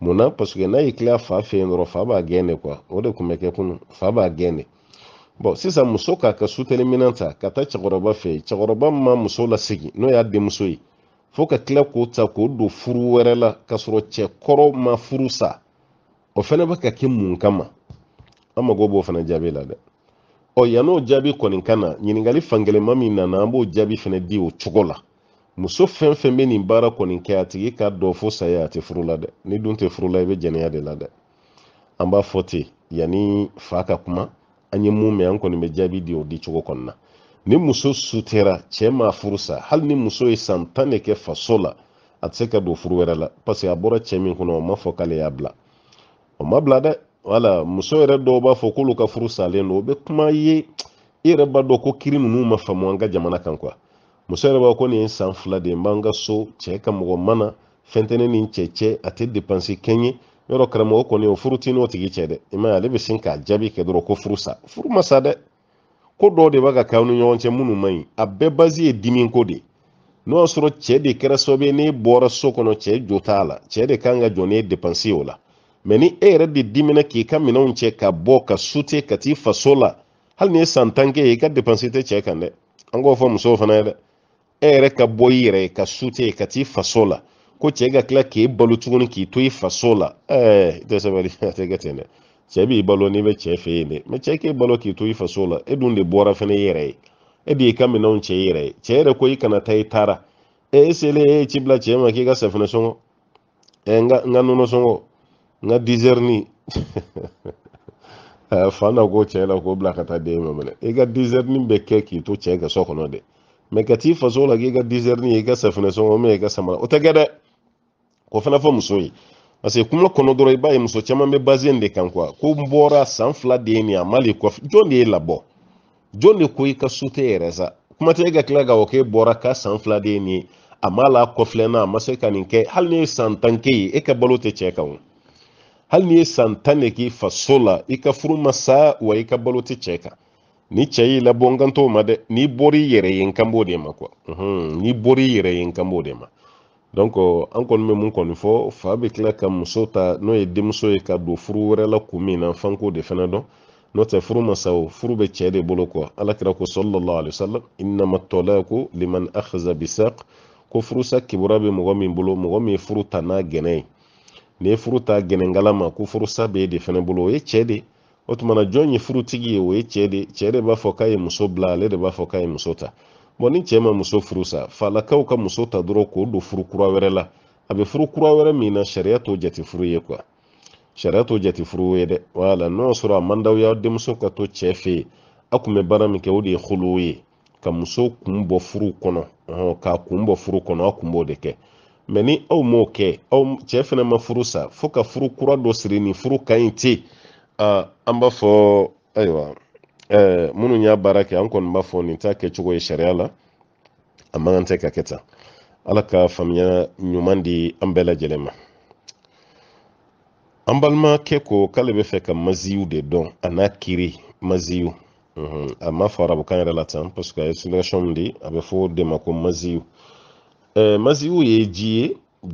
munna paseke n'a y'i fa fɛ yen fa b'a gɛn de o de tun bɛ kɛ kunu fa b'a gɛn de sisan muso k'a ka suteliminɛn ta ka taa cɛkɔrɔba fɛ cɛkɔrɔba ma muso lasigi n'o y'a denmuso ye fo ka tila k'o ta k'o don furu wɛrɛ la k'a sɔrɔ cɛkɔrɔ ma furu sa o fana bɛ ka kɛ mun kama an mago b'o fana jaabi la dɛ ɔ yann'o jaabi kɔni ka na ɲininkali fankelenma min nana an b'o jaabi fana di o cogo la muso fɛn fɛn bɛ nin baara kɔni kɛ a tigi k'a dɔn fo saya a tɛ furu dɛ ni dun tɛ furu la i bɛ jɛnɛya de la dɛ an b'a fɔ ten yanni fa ka kuma an ye mun mɛn an kɔni bɛ jaabi di o di cogo kɔni na ni muso sutera cɛ ma furu hali ni muso ye san tan de kɛ faso la a tɛ se ka don furu wɛrɛ la parce a bɔra cɛ min kɔnɔ o ma fɔ k'ale y'a bila o ma bila dɛ wala muso yɛrɛ dɔw b'a fɔ k'olu ka furu salen don o bɛ kuma ye i yɛrɛ b'a dɔn ko kiri ninnu ma faamu an ka jamana kan kuwa muso yɛrɛ b'a ko nin ye san fila de ye n b'an ka so cɛ ka mɔgɔ mana fɛn tɛ ne ni cɛ cɛ a tɛ depansi kɛ yɔrɔ karamɔgɔ kɔni o furu t'i n'o tigi cɛ dɛ i m'a ye ale bɛ sin k'a jaabi kɛ dɔrɔn ko furu sa furu ma sa dɛ ko dɔw de b'a ka k'aw ni ɲɔgɔn cɛ minnu man ɲi a bɛɛ bazi ye dimi ko de n'o y'a sɔrɔ cɛ de kɛra sababu ye n'e bɔra so kɔnɔ cɛ jo t'a la cɛ de kan ka jɔ n'e depansi ye o la mɛ ni e yɛrɛ de dimina k'i ka minɛnw cɛ ka bɔ ka sute ka t'i faso la hali ni ye san tan ye i ka depansi tɛ cɛ kan dɛ an k'o fɔ musow fana ye dɛ e yɛrɛ ka bɔ i yɛrɛ ka sute ka t'i faso la ko cɛ ka tila k'i balo tuguni k'i to i faso la i tɛ sabali a tɛ kɛ dɛ cɛ b'i balo n'i bɛ cɛ fɛ yen dɛ mɛ cɛ k'e balo k'i to i faso la e dun de bɔra fɛnɛ i yɛrɛ ye e de y'i ka minɛnw cɛ i yɛrɛ ye cɛ yɛrɛ ko i kana taa i taara e selen e ye ci bila cɛ ma k'i ka safinɛ sɔngɔ e n ka nɔnɔ sɔngɔ nga dizer ni eh, fa na ko cɛ la k'o bila ka taa den ma minɛ i ka ni bɛ kɛ k'i to cɛ ka so kɔnɔ de mɛ ka t'i faso la k'i ka dizɛrini ye i ka e safinɛ sɔngɔ mɛ i ka samara o tɛ kɛ dɛ k'o fana fɔ muso ye parce que kuma kɔnɔ dɔrɔn i e b'a ye muso caman bɛ baze in de kan kuwa ko n bɔra san fila de ye nin a m'ale kɔfɛ jɔn de ye labɔ jɔn de ko i ka so tɛ yɛrɛ sa kuma tɛ e ka tila k'a fɔ k'e bɔra ka san fila de ye nin ye a m'a la kɔfilɛ na a ma se ka nin kɛ hali ni ye san tan k'e ye e ka balo tɛ cɛ kan o hali ni ye san tan ne k'i faso la i ka furu ma sa wa i ka balo tɛ cɛ kan ni cɛ y'i labɔ n kan ma dɛ n'i bɔr'i yɛrɛ ye n kan b'o de ma kuwa mhm, n'i bɔr'i yɛrɛ ye n kan b'o de ma donc an kɔni bɛ mun kɔni fɔ fa bɛ tila ka muso ta n'o ye denmuso ye ka don furu wɛrɛ kun min na f'an de fana dɔn n'o tɛ furu ma furu bɛ cɛ de bolo kuwa alakira ko sɔlɔlɔ alayhisalam inama tɔla ko liman akhaza bisaq ko furusa kibaruya bɛ mɔgɔ min bolo mɔgɔ min furu ta n'a gɛnɛ ye ni ye furu ta gɛnɛnkala ma ko furusa b'e de fɛnɛ bolo o ye cɛɛ de o tumana jɔn ye furutigi ye o ye cɛɛ de cɛɛ de b'a fɔ k'a ye muso bila ale de b'a fɔ k'a ye muso ta bɔn ni cɛɛ ma muso furusa sa falakaw ka muso ta dɔrɔn k'o do furu kura wɛrɛ la a bɛ furu kura wɛrɛ min na sariya t'o jati furu ye kwa sariya t'o jati furu ye dɛ wala n'o y'a sɔrɔ a man d'aw denmuso ka to cɛ fɛ yen a kun bɛ baara min kɛ o de ye holow ye ka muso kun bɔ furu kɔnɔ ɔhɔn k'a kun bɔ furu kɔnɔ a kun b'o de kɛ mɛ ni aw m'o kɛ aw cɛ fana ma furu sa fo ka furu kura dɔ siri nin furu mhm, ka ɲi ten an b'a fɔ ayiwa minnu y'a baara kɛ an kɔni b'a fɔ nin t'a kɛcogo ye sariya la a man kan tɛ ka kɛ tan ala ka faamuya ɲuman di an bɛɛ lajɛlen ma an balimakɛ ko k'ale bɛ fɛ ka maziw de dɔn a n'a kiri maziw a ma fɔ arabukan yɛrɛ la tan parce que a ye di a bɛ fɔ o de ma ko maziw Eh, masiw ye ji ye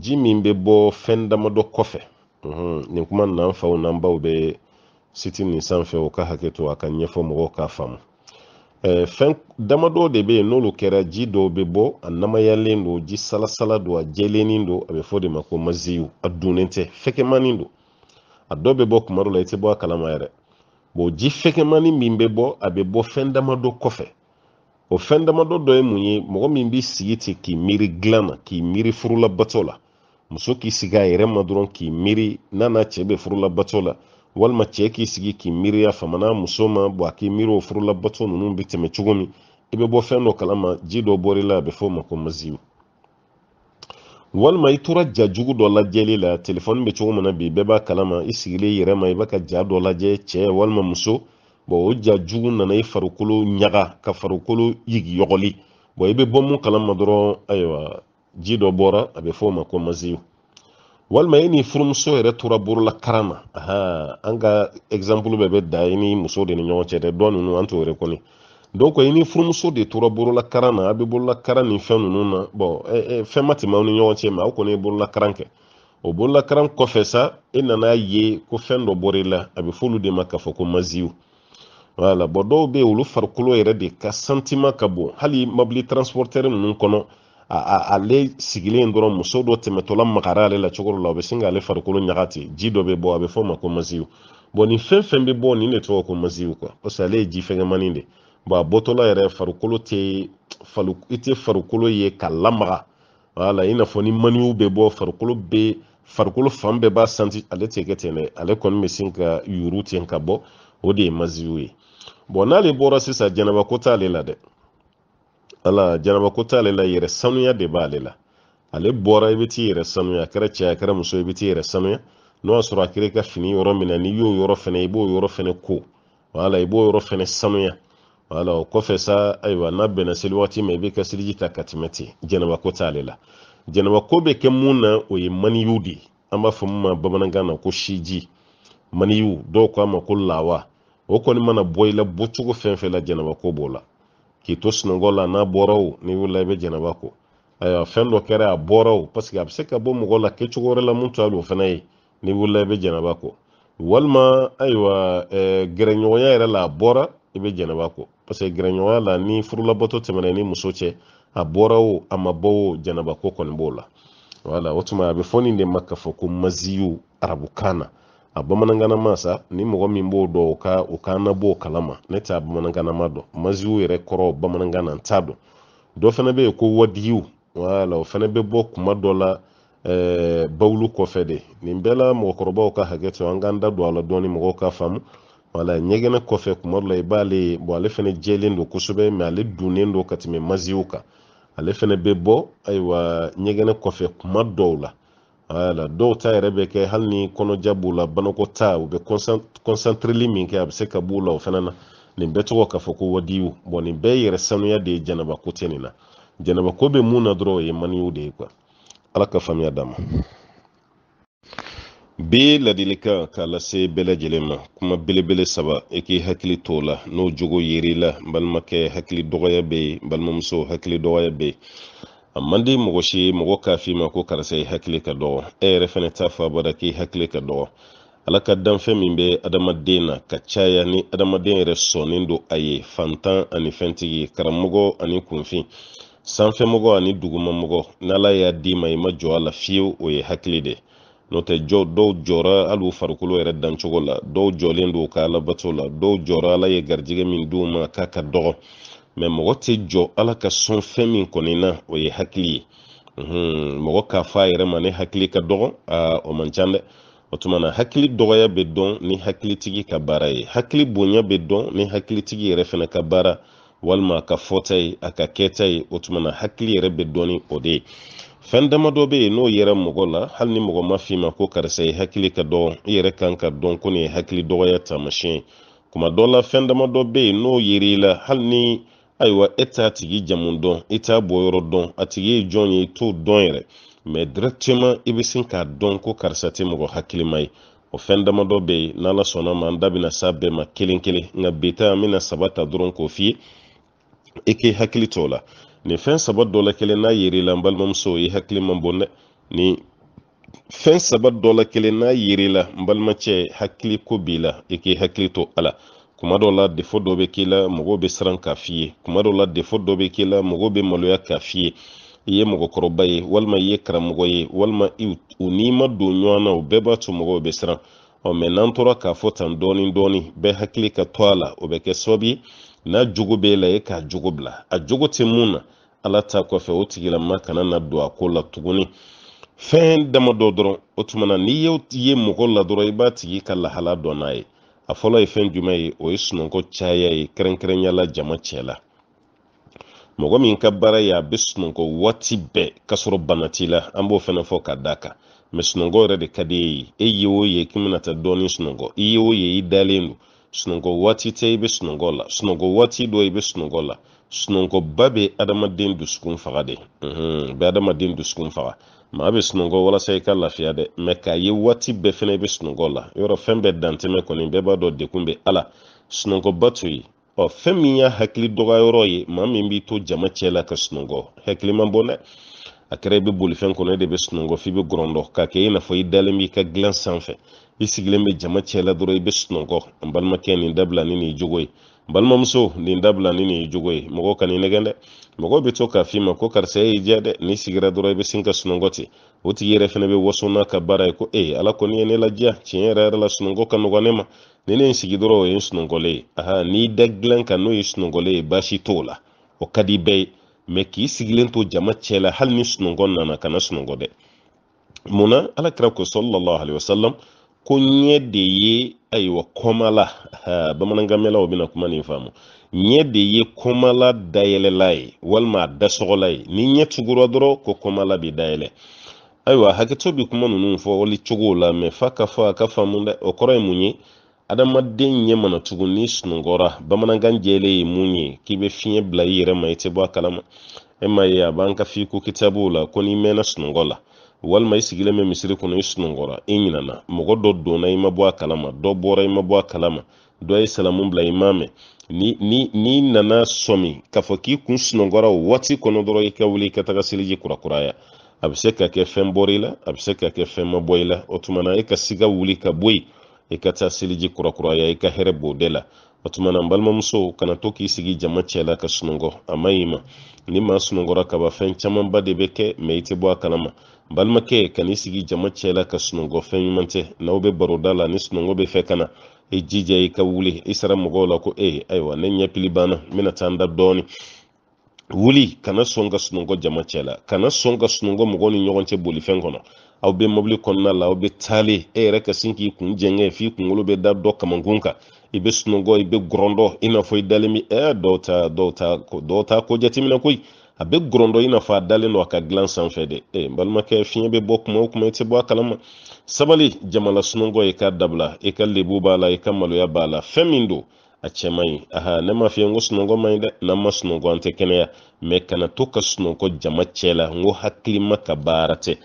ji min be bɔ fɛn dama dɔ kɔfɛ mhm, nin kuma nan faw nan baw be siti nin sanfɛ o ka hakɛ to a ka ɲɛfɔ mɔgɔw k'a faamu eh, fɛn damadɔ de be ye n'olu kɛra ji dɔw be bɔ a namayalen do ji salasala do a jɛlenin do a be fɔ de ma ko maziw a dunnen tɛ fɛkɛmanin do a dɔ be bɔ kuma dɔ la i tɛ bɔ a kalama yɛrɛ bon ji fɛkɛmani min be bɔ a be bɔ fɛn damadɔ kɔfɛ o fɛn damadɔ dɔ ye mun ye mɔgɔ min b'i sigi ten k'i miiri dilan na k'i miiri furulabato la muso k'i sigi a yɛrɛ ma dɔrɔn k'i miiri n'a n'a cɛ bɛ furulabato la walima cɛ k'i sigi k'i miiri a muso ma bɔn a k'i miiri o furulabato ninnu bɛ tɛmɛ cogo min i bɛ bɔ fɛn dɔ kalama ji dɔ bɔr'i la a bɛ fɔ ma ko maziwu walima i tora ja jugu dɔ lajɛli la telefɔni bɛ cogo min bi bɛɛ b'a kalama i sigilen yɛrɛ ma i bɛ ka ja dɔ lajɛ cɛ walima muso bon o ja jugu nana i farikolo ɲaga ka farikolo yigiyɔgɔli bon i bɛ bɔ mun kalama dɔrɔn ayiwa ji dɔ bɔra a bɛ fɔ ma ko maziyu walima e ni furumuso yɛrɛ tora borola karan na aha an ka exemple bɛɛ bɛ da i ni muso de ni ɲɔgɔn cɛ dɛ dɔ ninnu an t'o yɛrɛ kɔni donc i ni furumuso de tora borola karan na a bɛ borola karan ni fɛn ninnu na bon ɛ ɛ fɛn ma ni ɲɔgɔn cɛ mɛ aw kɔni ye borola karan kɛ o bolola karan kɔfɛ sa e nana ye ko fɛn dɔ bɔra la a bɛ fɔ de ma k'a fɔ ko maziyu wala bɔn dɔw bɛ olu farikolo yɛrɛ de ka santima ka bon hali mobili transportɛri ninnu kɔnɔ ale sigilen dɔrɔn muso dɔ tɛmɛtɔla magara ale la cogo la o bɛ sin k'ale farikolo ɲaga ji dɔ bɛ bɔ a bɛ fɔ ma ko maziw bɔn nin fɛn fɛn bɛ bɔ nin de tɔgɔ ko maziw kuwa parce ale ye ji fɛngɛmani de bɔn a bɔtɔla yɛrɛ farikolo tɛ i tɛ farikolo ye k'a lamaga wala i n'a fɔ ni maniw bɛ bɔ farikolo bɛ farikolo fan bɛɛ b'a santi ale tɛ kɛ ten ale kɔni bɛ sin ka yuru ten ka bɔ o de ye maziw ye bon n'ale bɔra sisan janabako t'ale la dɛ ala janabako t'ale la yɛrɛ sanuya de b'ale la ale bɔra i bɛ t'i yɛrɛ sanuya a kɛra cɛ a kɛra muso i bɛ t'i yɛrɛ sanuya n'o y'a sɔrɔ a kɛra i ka fini yɔrɔ min na n'i y'o yɔrɔ fɛnɛ i b'o yɔrɔ fɛnɛ ko wala i b'o yɔrɔ fɛnɛ sanuya wala o kɔfɛ sa ayiwa n'a bɛnna seli waati ma i bɛ ka seliji ta ka tɛmɛ ten janabako t'ale la janabako bɛ kɛ mun na o ye maniyu de ye an b'a fɔ min ma bamanankan na ko siji maniyu dɔw k'a ma ko lawa o kɔni mana bɔ i la bɔcogo fɛn fɛn la jɛnɛba b'o la k'i to sunɔgɔ la n'a bɔra o n'i wulila i bɛ jɛnɛba ko ayiwa fɛn dɔ kɛra a bɔra o paseke a bɛ se ka bɔ mɔgɔ la kɛcogo wɛrɛ la mun t'a o fana ye n'i wulila i bɛ jɛnɛba ko walima ayiwa gɛrɛɲɔgɔnya yɛrɛ la a bɔra i bɛ jɛnɛba ko paseke gɛrɛɲɔgɔnya la ni furulabato tɛmɛna ni muso cɛ a bɔra o a ma bɔ o jɛnɛba kɔni b'o la wala o tuma a bɛ fɔ nin de ma k'a fɔ ko maziyu arabukan na a bamanankanama sa ni mɔgɔ min b'o dɔn o ka o k'an na b'o kalama ne t'a bamanankanama dɔn maziw yɛrɛ kɔrɔ bamanankan na n t'a dɔn dɔ fana bɛ yen ko wadigiw wala o fana bɛ bɔ kuma dɔ la ɛɛ bawulu kɔfɛ de nin bɛɛ la mɔgɔkɔrɔbaw ka hakɛ to an k'an da don a la dɔɔni mɔgɔw k'a faamu wala ɲɛgɛnɛ kɔfɛ kuma dɔ la i b'ale bɔn ale fana jɛlen don kosɛbɛ mɛ ale donnen don ka tɛmɛ maziw kan ale fana bɛ bɔ ayiwa ɲɛgɛnɛ kɔfɛ kuma dɔw la voilà dow ta yɛrɛ bɛ kɛ hali ni kɔnɔ ja b'u la banako ta u bɛ concentreli min kɛ a bɛ se ka b'u la o fɛnɛ na nin bɛɛ tɔgɔ k'a fɔ ko wadiwu bɔn nin bɛɛ yɛrɛ sanuya de ye janabako tɛ nin na janabako bɛ mun na dɔrɔn o ye maniyu de ye kuwa ala ka faamuya dama bi ladilikan k'a lase bɛlajɛlen ma kuma belebele saba i e k'i hakili to la n'o jogo yerila balimakɛ hakili dɔgɔya be ye balimamuso hakili dɔgɔya be ye mandi mɔgɔ si mɔgɔ k'a fi ma ko karisa ye hakili ka dɔgɔ e yɛrɛ fɛnɛ t'a fɔ abada k'i hakili ka dɔgɔ ala ka danfɛn min bɛ adamaden na ka caya ni adamaden yɛrɛ sɔnin do a ye fantan ani fɛntigi karamɔgɔ ani kunfin sanfɛmɔgɔ ani dugumamɔgɔ n'ala y'a di ma i ma jɔ a la fiyewu o ye hakili de n'o tɛ jɔ dɔw jɔra hali u farikolo yɛrɛ dancogo la dɔw jɔlen do ka alabato la dɔw jɔra ala ye garijɛgɛ min di u ma k'a ka dɔgɔ mɛ mɔgɔ tɛ jɔ ala ka sɔn fɛn min kɔni na o ye hakili ye mɔgɔ k'a fɔ a yɛrɛ ma ne hakili ka dɔgɔ o man ca dɛ o tuma na hakili dɔgɔya bɛ dɔn ni hakilitigi ka baara ye hakili bonya bɛ dɔn ni hakilitigi yɛrɛ fana ka baara walima a ka fɔta ye a ka kɛta ye o tuma na hakili yɛrɛ bɛ dɔn ni o de ye fɛn damadɔ bɛ yen n'o yɛrɛ mɔgɔ la hali ni mɔgɔ ma f'i ma ko karisa ye hakili ka dɔgɔ i yɛrɛ kan ka dɔn ko nin ye hakili dɔgɔya taamasiyɛn ye kuma dɔ la fɛn damadɔ bɛ yen n'o yer'i la hali ni ayiwa e t'a tigi jamu dɔn i t'a bɔyɔrɔ dɔn a tigi ye jɔn ye i t'o dɔn yɛrɛ mɛ directement i be sin k'a dɔn ko karisa tɛ mɔgɔ hakilima ye o fɛn damadɔ bɛ yen n'ala sɔnna ma an da bɛna s'a bɛɛ ma kelen kelen nka bi ta an bɛna saba ta dɔrɔn k'o f'i i e k'i hakili to la nin fɛn saba dɔ la kelen n'a yer'i n balimamuso i hakili man bon dɛ nin fɛn saba dɔ la kelen n'a yer'i la n balimacɛ hakili ko b'i la i k'i hakili to ala kuma dɔ la defo dɔ bɛ k'i la mɔgɔw bɛ siran k'a f'i kuma dɔ la defo dɔ bɛ k'i la mɔgɔw bɛ maloya k'a f'i i ye mɔgɔkɔrɔba ye walima i ye karamɔgɔ ye walima u n'i ma don ɲɔgɔn na o bɛɛ b'a to mɔgɔw bɛ siran ɔ mɛ n'an tora k'a fɔ tan dɔɔni dɔɔni bɛɛ hakili ka to a la o bɛ kɛ sababu ye n'a jogo b'e la e k'a jogo bila a jogo tɛ mun na ala ta kɔfɛ o tigilama kana na don a ko la tuguni fɛn damadɔ dɔrɔn o tuma n'i ye mɔgɔ la dɔrɔn i b'a tigi ka lahala dɔn n'a ye a fɔlɔ ye fɛn jumɛn ye o ye sunɔgɔ caya ye kɛrɛnkɛrɛnyala jama cɛla mɔgɔ min ka baara ye a bɛ sunɔgɔ waati bɛɛ ka sɔrɔ la an b'o fana fɔ ka d'a kan mɛ sunɔgɔ yɛrɛ de ka di e ye e ye o ye k'i dɔɔni sunɔgɔ i ye o ye i dalen do sunɔgɔ waati tɛ i bɛ sunɔgɔ la sunɔgɔ waati dɔ i be sunɔgɔ la sunɔgɔba be adamaden dusukun faga de unhun adamaden dusukun faga maa bɛ sunɔgɔ walasa i ka lafiya dɛ mɛ k'a ye waati bɛɛ fɛnɛ i bɛ sunɔgɔ la yɔrɔ fɛn bɛɛ dantɛmɛ kɔni bɛɛ b'a dɔn dekun bɛ ala sunɔgɔba to yen ɔ fɛn min y'a hakili dɔgɔyɔrɔ ye maa min b'i to jama cɛ la ka sunɔgɔ hakili man bon dɛ a kɛra i bɛ bolifɛn kɔnɔ e de bɛ sunɔgɔ f'i bɛ gɔrɔndɔ k'a kɛ i n'a fɔ i dalen b'i ka dilan sanfɛ i sigilen bɛ jama cɛ la dɔrɔn i bɛ sunɔgɔ an balimakɛ nin dabila ni nin jogo ye balimamuso nin dabila ni nin jogo ye mɔgɔ ka nin nɛgɛn dɛ mɔgɔ bɛ to k'a f'i ko karisa y'i diya dɛ n'i sigira dɔrɔn i bɛ sin ka sunɔgɔ ten o tigi yɛrɛ fana bɛ waso n'a ka baara ye ko ee ala kɔni ye ne ladiya tiɲɛ yɛrɛ yɛrɛ la sunɔgɔ ka nɔgɔ ne ma ni ne n sigi dɔrɔn o ye n sunɔgɔlen ye aha n'i da dilan kan n'o ye sunɔgɔlen ye baasi t'o la o ka di bɛɛ ye mɛ k'i sigilen to jama cɛ la hali ni sunɔgɔ nana kana sunɔgɔ dɛ munna alakira ko sɔlɔlɔ alayhi wa sallam ko ɲɛ de ye ayiwa kɔmala bamanankɛmɛlaw bɛna kuma nin faamu ɲɛ de ye kɔmala dayɛlɛla ye walima a dasɔgɔla ye ni ɲɛ tugura dɔrɔn ko kɔmala bɛ dayɛlɛ ayiwa hakɛto bɛ kuma ninnu fɔli cogow la mɛ fa ka fɔ a ka faamu dɛ o kɔrɔ ye mun ye adamaden ɲɛ mana tugu ni sunɔgɔra bamanankan jɛlen ye mun ye k'i bɛ fiɲɛ bila i yɛrɛ ma i tɛ bɔ a kalama e m'a ye a b'an ka fiko kitabuw la ko n'i mɛnna sunɔgɔ la walima i sigilen bɛ misiri kɔnɔ i sunɔgɔra i ɲinana mɔgɔ dɔ donna i ma bɔ a kalama dɔ bɔra i ma bɔ a kalama dɔ ye salamu bila i ma mɛn ni ni n'i nana sɔmi k'a fɔ k'i kun sunɔgɔra o waati kɔnɔ dɔrɔn i ka wuli i ka taga seliji kurakuraya a bɛ se ka kɛ fɛn bɔra i la a bɛ se ka kɛ fɛn ma bɔ i la o tuma na e ka siga wuli ka bɔ yen i ka taa seliji kurakuraya i ka hɛrɛ b'o de la o tuma na n balimamuso kana to k'i sigi jama cɛ la ka sunɔgɔ a ma ɲi ma ni maa sunɔgɔra kaba fɛn camanba de bɛ kɛ mɛ i tɛ bɔ a kalama balimakɛ ka n'i sigi jama cɛ ka sunɔgɔ fɛn ɲuman tɛ n'aw bɛ baroda la ni sunɔgɔ bɛ fɛ ka na i e jija i e ka wuli i e sara mɔgɔw la ko e ayiwa ne ɲɛpili banna n bɛna taa n dɔɔni wuli kana sɔn ka sunɔgɔ jama cɛ la kana sɔn ka sunɔgɔ mɔgɔw ni ɲɔgɔn cɛ bolifɛn kɔnɔ aw be mobili kɔnɔna la aw be taale e yɛrɛ ka sin k'i kun jɛngɛ f'i kunkolo bɛ da dɔ kamakun kan i be sunɔgɔ i bɛ gɔrɔndɔ i n'a fɔ i dalen bɛ ɛɛ dɔw ta dɔw ta dɔw ta ko jateminɛ koyi a bɛ gɔrɔndɔ i n'a fɔ a dalen don a ka dilan sanfɛ de e balimakɛ fiɲɛ bɛ bɔ kuma o kuma i tɛ bɔ a kalama sabali jamana sunɔgɔ i ka dabila i ka lebu b'a la i ka maloya b'a la fɛn min don a cɛ man ɲi aha ne m'a f'i ye n ko sunɔgɔ man ɲi dɛ n'an ma sunɔgɔ an tɛ kɛnɛya mɛ kana to ka sunɔgɔ jama cɛ la n ko hakilima ka baara tɛ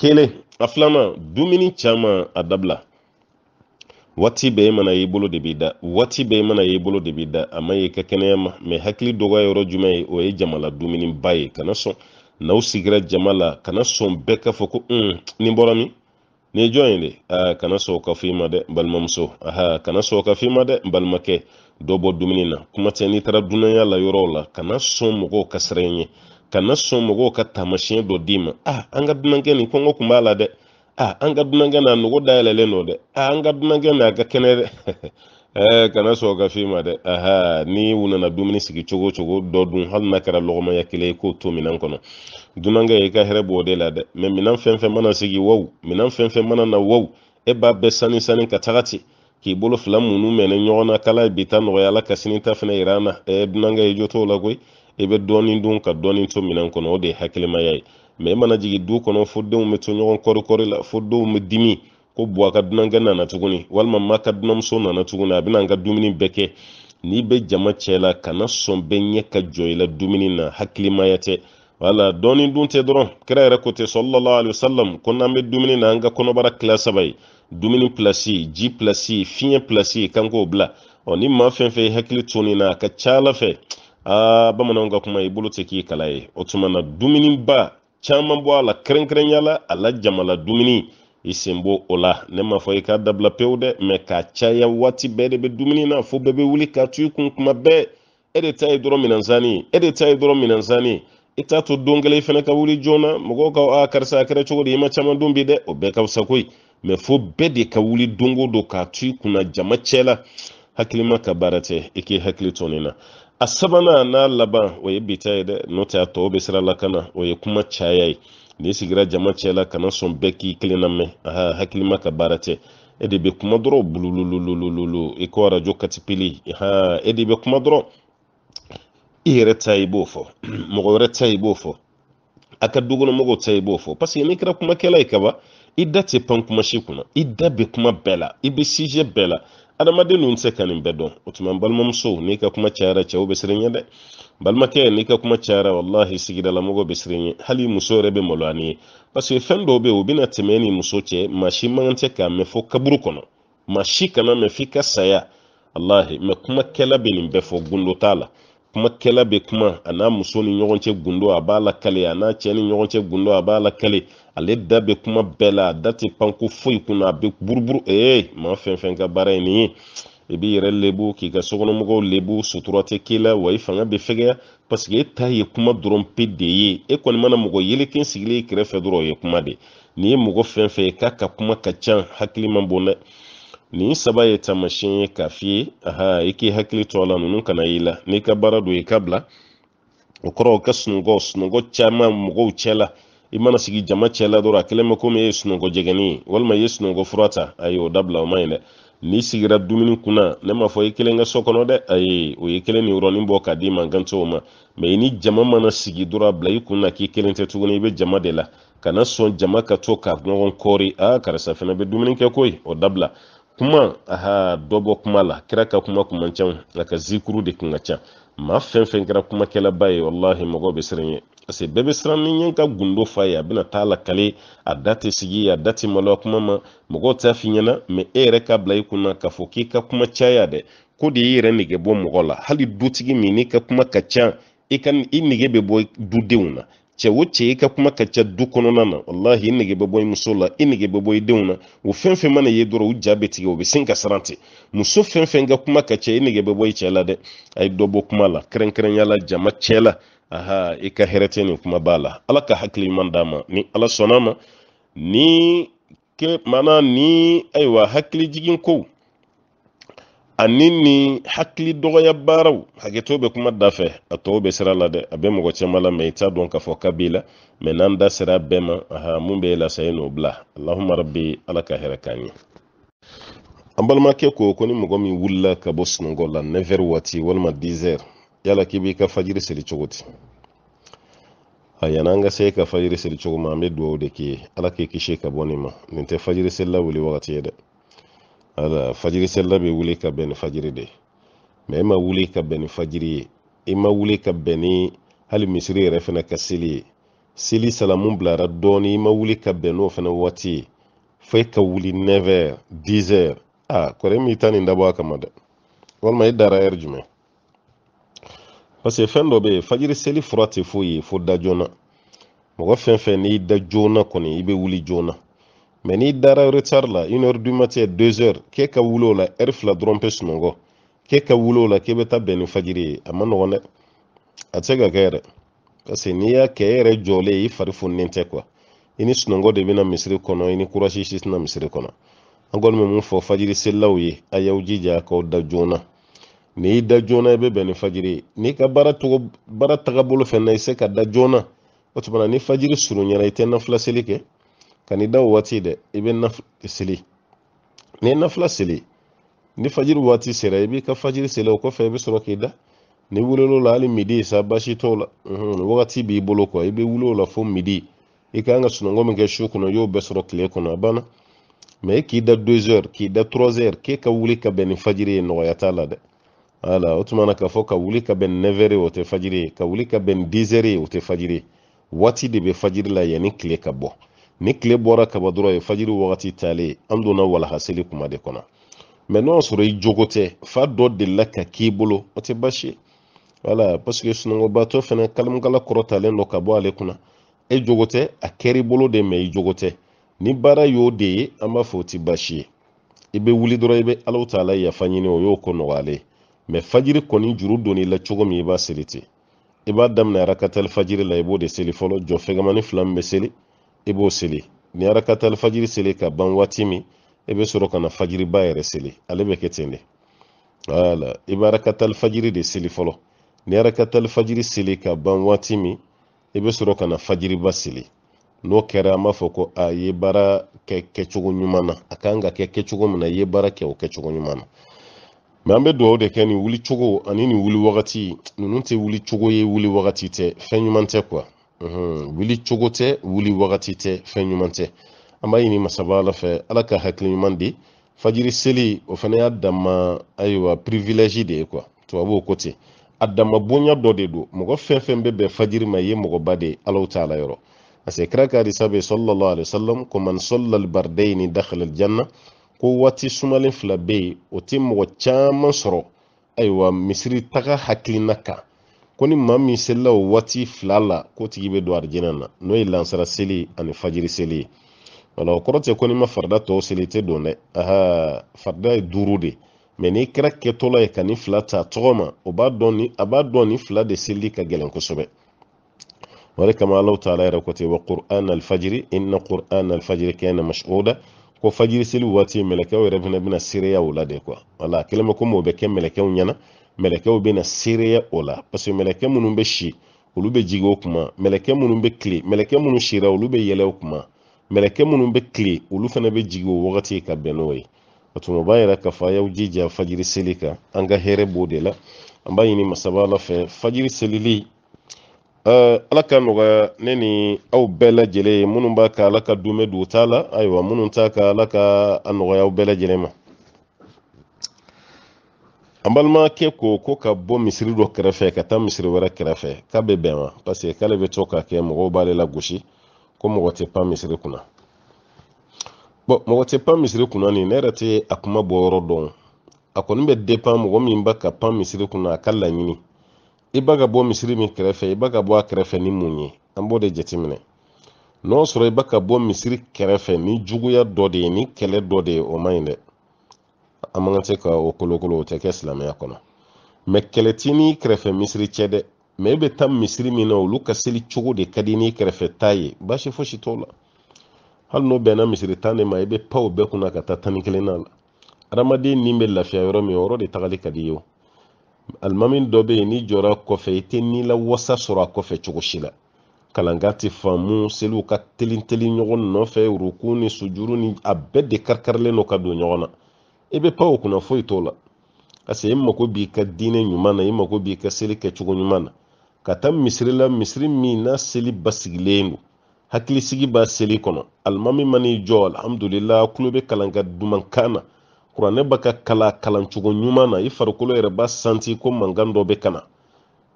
kelen a filanan dumuni caman a dabila waati bɛɛ mana y'i bolo de b'i da waati bɛɛ mana y'i bolo de b'i da a ma y'i ka kɛnɛya ma mɛ hakili dɔgɔya yɔrɔ ye o ye jama dumuniba ye kana sɔn n'aw sigira jama la kana sɔn bɛɛ k'a fɔ ko un nin bɔra min nin ye jɔn ye de aa kana sɔn o ka f'i ma dɛ balimamuso aha kana sɔn o ka f'i ma dɛ balimakɛ dɔ bɔ dumuni na kuma tɛ n'i taara dunanya la yɔrɔw la kana sɔn mɔgɔw ka siran i ɲɛ kana sɔn mɔgɔw ka taamasiyɛn dɔ d'i ma ah an ka dunankɛ nin kɔngɔ kun b'a la dɛ a ah, an ka dunankɛ na nogo dayɛlɛlen don dɛ a ah, an ka dunankɛ na a ka kɛnɛ dɛ eh, kana sɔn ka f'i ma aha ni u nana dumuni sigi cogo o cogo dun hali n'a kɛra lɔgɔmaya kelen ye k'o to minɛn kɔnɔ dunankɛ i ka hɛrɛ b'o de la dɛ mɛ minɛn fɛn fɛn mana sigi wawu minɛn fɛn fɛn mana na wawu e b'a bɛɛ sani sani ka taga k'i bolo fila munnu mɛnɛ ɲɔgɔn kala e bi ta nɔgɔya ala ta fɛnɛ yira an na ɛɛ dunankɛ la koyi i bɛ dɔɔnin dun ka dɔɔnin to minɛn kɔnɔ de ye hakilimaya ye mɛ mana jigi du kɔnɔ fo denw bɛ to ɲɔgɔn kɔrikɔri la fo denw bɛ dimi ko buwa ka dunankɛ nana tuguni walima ma ka dunamuso nana tuguni a bɛna n ka dumuni bɛɛ kɛ n'i bɛ jama cɛ la kana sɔn bɛɛ ɲɛ ka jɔ i la dumuni na hakilimaya tɛ wala dɔɔni dun tɛ dɔrɔn kira yɛrɛ ko tɛ sɔlɔlɔ alayhi salam ko n'an bɛ dumuni na an ka kɔnɔbara kila saba ah, ye dumuni pilasi ji pilasi fiɲɛ pilasi kan k'o bila ɔ ni maa fɛn fɛn ye hakili to nin na a ka ca ala fɛ aa bamananw ka kuma i e bolo tɛ k'i e kala ye o tuma na dumuniba caman bɔ a la kɛrɛnkɛrɛnya la a la jamala dumuni i sen b'o o la ne m'a fɔ i k'a dabila pewu dɛ mɛ k'a caya waati bɛɛ de bɛ dumuni na fo bɛɛ bɛ wuli k'a to i kun kuma bɛɛ e de ta ye dɔrɔn minɛnsani e de ta ye dɔrɔn minɛnsani i t'a to don kelen i fana ka wuli joona mɔgɔw ka a karisa a kɛra cogo di i ma caman dun bi dɛ o bɛɛ ka fisa koyi mɛ fo bɛɛ de ka wuli don o don k'a to i kunna jama cɛ la hakilima ka baara tɛ i k'i hakili to nin na a sabanan n'a laban o ye bita ye dɛ n'o tɛ a tɔw bɛ sira la ka na o ye kuma caya ye n'i sigira jama cɛla kana sɔn bɛɛ k'i kelen lamɛn aha hakilima ka baara tɛ e de bɛ kuma dɔrɔn bulululululu i ko arajo katipili aha e de bɛ kuma dɔrɔn i yɛrɛ ta i b'o fɔ mɔgɔ wɛrɛ ta i b'o fɔ a ka dukɔnɔmɔgɔw ta i b'o fɔ parce que n'i kɛra kumakɛla ye kaban i da tɛ pan kuma si kunna i da bɛ kuma bɛɛ la i bɛ sijɛ bɛɛ la adamaden ninnu tɛ se ka nin bɛɛ dɔn o tuma balimamuso n'i ka kuma cayara cɛw bɛ siran ɲɛ dɛ balimakɛ n'i ka kuma cayara walahi sigidalamɔgɔ bɛ siran ɲɛ hali muso yɛrɛ bɛ maloya ni ye paseke fɛn dɔw bɛ yen o bɛna tɛmɛ ni muso cɛ maa si man kan tɛ k'a mɛn fo kaburu kɔnɔ maa si kana mɛn f'i ka saya walahi mɛ kumakɛla bɛ nin bɛɛ fɔ gundo t'a la kumakɛla be kuma a n'a muso ni ɲɔgɔncɛ cɛ gundo a b'a lakale a n'a cɛ ni ɲɔgɔn cɛ gundo a b'a lakale ale da bɛ kuma bɛɛ la a da tɛ pan ko foyi kunna a bɛ buruburu ee maa fɛn fɛn ka baara ye nin ye i b'i yɛrɛ lebu k'i ka sokɔnɔmɔgɔw lebu sutura tɛ k'i la wa i fanga bɛ fɛgɛya paseke e ta ye kuma dɔrɔn pe de ye e kɔni mana mɔgɔ yeleken i kɛrɛfɛ dɔrɔn ye kuma de n'i ye mɔgɔ fɛn ye k'a ka kuma ka ca hakili man bon dɛ nin saba ye taamasiyɛn ye k'a f'i aha i k'i hakili to a la ninnu kana y'i la n'i ka baara don i ka bila o kɔrɔ ka sunɔgɔ sunɔgɔ caman mɔgɔw cɛla i mana sigi jama cɛla dɔrɔn a kelen bɛ komi e ye sunɔgɔ jɛgɛni ye walima i ye sunɔgɔ fura ta ayi o dabila o man ɲi dɛ n'i sigira dumuni kunna ne m'a fɔ i kelen ka so kɔnɔ dɛ ayi o ye kelen ni yɔrɔnin bɔ k'a d'i ma n kan ma mɛ i ni jama mana sigi dɔrɔn a bila i kun k'i kelen tɛ tuguni i bɛ jama de la kana sɔn jama ka to ka ɲɔgɔn kɔɔri aa karisa fana bɛ dumuni kɛ koyi o dabila kuma aha dɔ bɔ kuma la kira ka kuma kuma can a ka zikuru de kun ka ca ma fɛn fɛn kɛra kumakɛlaba ye walahi mɔgɔw bɛ siran ye parce que bɛɛ bɛ siran ni ye ka gundo fa ye a bɛna taa la kale a da tɛ sigi a da tɛ maloya kuma ma mɔgɔw t'a f'i ɲɛna mɛ e yɛrɛ ka bila i kunna k'a fɔ k'i ka kuma caya dɛ ko de y'i yɛrɛ nege bɔ mɔgɔ la hali dutigi min n'i ka kuma ka ca i ka i nege bɛ bɔ dudenw na cɛ o cɛ i ka kuma ka ca du kɔnɔna na walahi i nege bɛ bɔ i muso la i nege bɛ bɔ i denw na o fɛn fɛn mana ye dɔrɔn u ja bɛ tigɛ o bɛ sin ka siran ten muso fɛn fɛn ka kuma ka ca i nege bɛ bɔ i cɛ la dɛ a ye dɔ bɔ kuma la kɛrɛnkɛrɛnya la jama cɛ la aha i ka hɛrɛ tɛ nin kuma b'a la ala ka hakili ɲuman d'a ma ni ala sɔnna ma ni kɛ mana ni ayiwa hakili jigin kow anini ni hakili dɔgɔya baaraw hakɛto bɛ kuma da fɛ a tɔw bɛ sira la dɛ a bɛ mɔgɔ caaman la mɛ i t'a dɔn k'a fɔ ka la mɛ n'an da sera bɛɛ ma aha mun bɛ lasa ye n'o bila allahuma rabbi ala ka hɛrɛ k'an ye an balimakɛ ko ko ni mɔgɔ min wulila ka bɔ sunɔgɔ la 9 waati walima 10 yala k'i b'i ka fajiri seli cogo ti a yan'an ka se ka fajiri seli cogo ma an bɛ duwawu de k'i ye ala k'i kisi ka bɔ nin ma nin tɛ fajiri selila wuli wagati ye dɛ ala fajiri selila bɛ wuli ka bɛn ni fajiri de ma e ma wuli ka bɛn ni fajiri ye i ma wuli ka bɛn ni hali misiri yɛrɛ fana ka seli ye seli salamu bilara dɔɔni i ma wuli ka bɛn n'o fana waati ye fo e ka wuli 9h 10h a kɔrɔ e m'i ta nin dabɔ a kama dɛ walima e dara ɛri er jumɛn parce que fɛn dɔ bɛ yen fajiri seli fura tɛ foyi ye fo da joona mɔgɔ fɛn fɛn n'i da joona kɔni i bɛ wuli joona mɛ n'i dara retard la une heure du matin deux heures k'e ka wuli o la heure fila dɔrɔn pe sunɔgɔ k'e ka wuli la k'e bɛ taa bɛn ni fajiri ye a ma nɔgɔn dɛ a tɛ ka kɛ yɛrɛ parce que n'i y'a kɛ e yɛrɛ jɔlen i fari fununen tɛ quoi i ni sunɔgɔ de bɛna misiri kɔnɔ i ni kurasi si tɛna misiri kɔnɔ an kɔni bɛ mun fɔ fajiri selilaw ye a y'aw jija k'aw da joona n'i da joona i bɛ bɛn ni fajiri ye n'i ka baara togo baara tagabolo fɛnɛ i se ka da joona o tuma na ni fajiri surunyana i tɛ nafilaseli kɛ kani n'i da o waati dɛ i bɛ naf seli n'i ye nafila seli ni fajir waati sera i b'i ka fajiri seli o kɔfɛ i bɛ sɔrɔ k'i da ni wulolo la hali midi sa basi t'o la mhm, wagati b'i bolo kɔ i bɛ wuli la fo midi i ka kan ka sunɔgɔ min kɛ su kɔnɔ i y'o bɛɛ sɔrɔ tile kɔnɔ a banna mɛ i k'i da deux heures k'i da trois heures k'e ka wuli ka bɛn ni fajiri ye nɔgɔya t'a la dɛ wala o tuma na k'a fɔ ka wuli ka bɛn neuf heures ye o tɛ fajiri ye ka wuli ka bɛn dix heures ye o tɛ fajiri ye waati de bɛ fajiri la yanni kile ka bɔ ni kile bɔra kaba ye fajiri wagati talen an donna walahaseli kuma de kɔnɔ mɛ n'o y'a sɔrɔ i jogo tɛ fa dɔ delila ka k'i bolo o tɛ baasi ye wala paseke sunɔgɔbatɔ fana kalimukala kɔrɔtalen dɔ ka bɔ ale kunna e jogo tɛ a kɛr'i bolo de mɛ i jogo tɛ ni baara y'o de ye an b'a fɔ o tɛ baasi ye i bɛ wuli dɔrɔn i bɛ alaw ta ala yafa ɲini o y'o ko nɔgɔyalen mɛ fajiri kɔni juru donn'i la cogo min i b'a seli ten i b'a daminɛ arakatali fajiri la i b'o de seli fɔlɔ jɔ fɛgɛmani fila min bɛ seli i b'o seli ni arakata alfajiri seli ka ban waati min i bɛ sɔrɔ ka na fajiriba yɛrɛ seli ale bɛ kɛ ten de wala i bɛ arakata alfajiri de seli fɔlɔ ni arakata alfajiri seli ka ban waati min i bɛ sɔrɔ ka na fajiriba seli n'o kɛra an b'a fɔ ko a ye baara kɛ kɛcogo ɲuman na a kan ka kɛ kɛcogo min na i ye baara kɛ o kɛcogo ɲuman na mɛ an bɛ dugawu de kɛ nin wuli ani nin wuli wagati ninnu tɛ wuli cogo ye wuli wagati tɛ fɛn ɲuman tɛ kuwa wuli cogo tɛ wuli wagati tɛ fɛn ɲuman tɛ an b'a ɲini masaba ala fɛ ala ka hakili ɲuman di fajiri seli o fana y'a dama ayiwa privilɛji de ye kuwa tubabuw ko ten a dama bonya dɔ de don mɔgɔ fɛn fɛn bɛ bɛn fajiri ma i ye mɔgɔba de ye alaw taala yɔrɔ parce que kira ka hadisa bɛ sallallahu alaihi wasallam ko man salla albardayni dakhala aljanna ko waati sumalen fila bɛ yen o tɛ mɔgɔ caman sɔrɔ ayiwa misiri taga hakilina kan ko ni maa min selila o waati fila la ko tigi be don arijana na n'o ye lansara seli ani fajiri seli ye wala o kɔrɔ tɛ ko n'i ma farida tɔw seli i tɛ don dɛ aha farida ye duuru de mɛ n'i kɛra kɛtɔla ye ka nin fila ta tɔgɔ o b'a dɔn ni a b'a dɔn nin fila de seli ka gɛlɛn kosɛbɛ o de kama alaw taala yɛrɛ ko te wa qur'an alfajiri inna qur'an alfajiri kana mashuda ko fajiri seli waati mɛlɛkɛw yɛrɛ fɛnɛ bɛna seereya o la de quoi wala a kɛlen bɛ komi o bɛ kɛ mɛlɛkɛw ɲɛna mɛlɛkɛw bɛna seereya o la paseke mɛlɛkɛ minnu bɛ si olu bɛ jigi o kuma mɛlɛkɛ minnu bɛ kile mɛlɛkɛ minnu sira olu be yɛlɛ o kuma mɛlɛkɛ minnu be kile olu fana bɛ jigi o wagati ka bɛn n'o ye o tuma o b'a yira k'a fɔ a y'aw jija fajiri seli kan an ka hɛrɛ b'o de la an b'a ɲini masaba la fɛ fajiri selili ala ka nɔgɔya ne ni aw bɛɛ lajɛlen minnu b'a ka ala ka dume don t'a la ayiwa minnu t'a ka ala ka a nɔgɔya aw bɛɛ lajɛlen ma an balimakɛ ko ko ka bɔ misiri dɔ kɛrɛfɛ ka taa misiri wɛrɛ kɛrɛfɛ k'a bɛ bɛn ma parseke k'ale bɛ to k'a kɛ mɔgɔw b'ale lagosi ko mɔgɔ tɛ pan misiri kunna bɔn mɔgɔ tɛ pan misiri kunna nin ne yɛrɛ tɛ a kuma bɔ yɔrɔ dɔn a kɔni bɛ depan mɔgɔ min b'a ka pan misiri kunna a ka laɲini i b'a ka bɔ misiri min kɛrɛfɛ i b'a ka bɔ a kɛrɛfɛ ni mun ye an b'o de jateminɛ n'o sɔrɔ i b'a ka bɔ misiri kɛrɛfɛ ni juguya dɔ de ye ni kɛlɛ dɔ de ye o man ɲi dɛ an man ka se ka o kolokolo o tɛ kɛ silamɛya kɔnɔ mɛ kɛlɛ ti n'i kɛrɛfɛ misiri cɛ dɛ mɛ e bɛ taa misiri min na olu ka seli cogo de ka di n'i kɛrɛfɛ ta ye basi fosi t'o la hali n'o bɛnna misiri tan de ma i bɛ pan o bɛɛ kunna ka taa tan ni kelenna la adamaden ni bɛ lafiya yɔrɔ min o yɔrɔ de tagali ka di ye o alimami dɔ bɛ yen n'i jɔra kɔfɛ i tɛ n'i wasa sɔrɔ a kɔfɛ cogo si la kalankan tɛ faamu seliw ka teli teli ɲɔgɔn nɔfɛ ruku ni sujuru ni a bɛɛ de kari don ka don ɲɔgɔn na i bɛ pan o kunna foyi t'o la parce que i mako b'i ka diinɛ ɲuman na i mako b'i ka seli kɛcogo ɲuman na ka taa misiri la misiri min n'a seli basigilen don hakilisigi b'a seli kɔnɔ alimami man'i jɔ alihamudulila tulo bɛ kalan ka dumankan na kuranɛ b'a ka kala kalancogo ɲuman na i farikolo yɛrɛ b'a santi ko mankan dɔ bɛ kana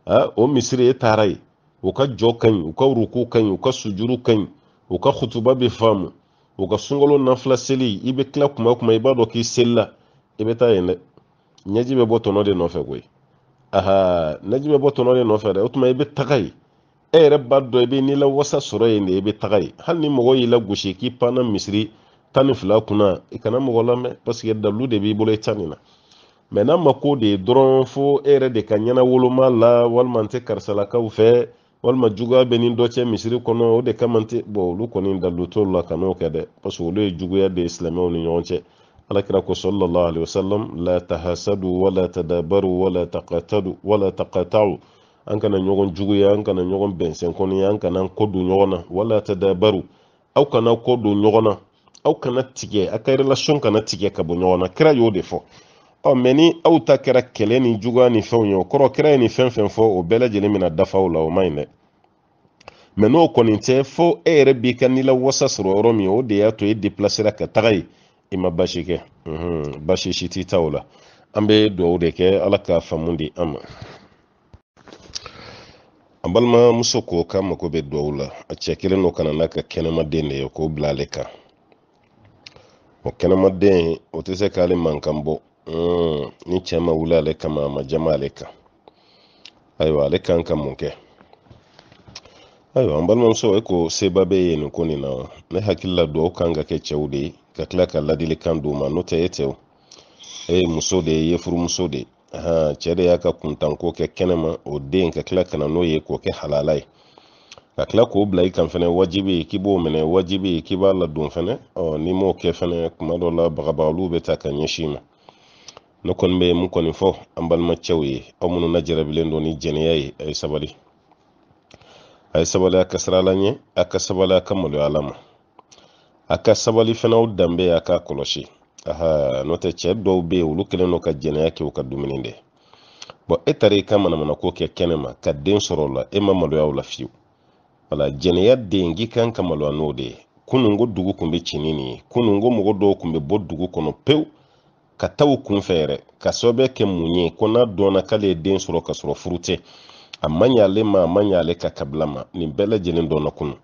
a o misiri e taara ye u ka jɔ ka ɲi u ka ruku ka ɲi u ka sujuru ka ɲi u ka kutuba bɛ faamu o ka sunkalo nafila seli i be tila kuma o kuma i b'a dɔn k'i seli la i bɛ taa yen dɛ ɲɛji bɛ bɔ tɔnɔ de nɔfɛ koyi aha ɲɛji bɛ bɔ tɔnɔ de nɔfɛ dɛ o tuma i bɛ taga yen e yɛrɛ b'a dɔn i bɛ n'i la wasa sɔrɔ yen de i bɛ taga yen hali ni mɔgɔ y'i lagosi k'i panna misiri tan ni fila kunna i kana mɔgɔ lamɛn paseke dalu de b'i bolo i ta na mɛ n'a ma ko de ye dɔrɔn fo e yɛrɛ de ka ɲɛna woloma la walima n tɛ karisalakaw fɛ walima juguya bɛ ni dɔ cɛ misiri kɔnɔ o de kama tɛ bɔn olu kɔni dalilu t'olu la ka n'o kɛ dɛ parce que olu ye juguya de ye silamɛw ni ɲɔgɔn cɛ alakira ko sallallahu alaihi wasallam la tahasadu wala tadabaru wala taqatadu wala taqatau an kana ɲɔgɔn juguya an kana ɲɔgɔn bɛnsɛnkɔni an kana ko don ɲɔgɔn na wala tadabaru aw kana ko don ɲɔgɔn na aw kana tigɛ aw ka relation kana tigɛ ka bɔ ɲɔgɔn na kira y'o de fɔ ɔ mɛ ni aw ta kɛra kɛlɛ ni juguya ni fɛnw ye o kɔrɔ kira ye ni fɛn fɛn fɔ o bɛɛ lajɛlen bena dafaw la o ma ɲi dɛ mɛ n'o kɔni tɛ fɔɔ e yɛrɛ b'i ka nila wasa sɔrɔ yɔrɔ min o de y'a to e deplasera ka taga ye i ma basi kɛ basi si ti ta o la an be duwaw de kɛ ala ka faamu di an ma an balima muso ko ka mako be duwaw la a cɛ kelen do kana n'a ka kɛnɛmaden de ye k'o bila ale kan o kɛnɛmaden o tɛ se k'ale mankan bɔ Mm, ni cɛɛ ma wuli ale kama a jama ale kan ayiwa ale kan ka mun kɛ ayiwa an balimamuso e ko seba bɛ ye nin ko nin na ne hakili la duwawu kan ka kɛ cɛw de ye ka tila ka ladilikan d'u ma n'o tɛ e tɛ e ye muso de ye ye furumuso de ahan cɛ de y'a ka kuntanko kɛ kɛnɛma o den ka tila ka na n'o ye k'o kɛ halala ye ka tila k'o bila i kan fɛnɛ wajibi ye k'i b'o minɛ wajibi ye k'i b'a ladon fɛnɛ ɔ n'i m'o kɛ fɛnɛ kuma dɔ la bagabagaliw bɛ ta ka ɲɛsin ma ne kɔni bɛ mun kɔni fɔ an balimacɛw ye aw minnu najarabilen don ni jɛnɛya ye a ye sabali a ye sabali a e ka sira ala ɲɛ a ka sabali a ka maloya ala ma a ka sabali fana aw danbe a k'a kɔlɔsi aha n'o tɛ cɛ dɔw bɛ yen olu kɛlen don ka jɛnɛya kɛ u ka dumuni de bɔn e taara i ka manamanako kɛ kɛnɛ ka den sɔrɔ o la e ma maloya o la fiyewu wala jɛnɛya den k'i kan ka maloya n'o de ye kunun ko dugu tun bɛ cini nin ye kunun ko mɔgɔ dɔw tun bɛ bɔ dugu kɔnɔ pewu ka taw kunfɛ yɛrɛ ka sababuya kɛ mun ye ko n'a dɔnna k'ale ye den sɔrɔ ka sɔrɔ furu tɛ a ma ɲ'ale ma a ma ɲ'ale ka kabila ma nin bɛɛ lajɛlen dɔnna kunu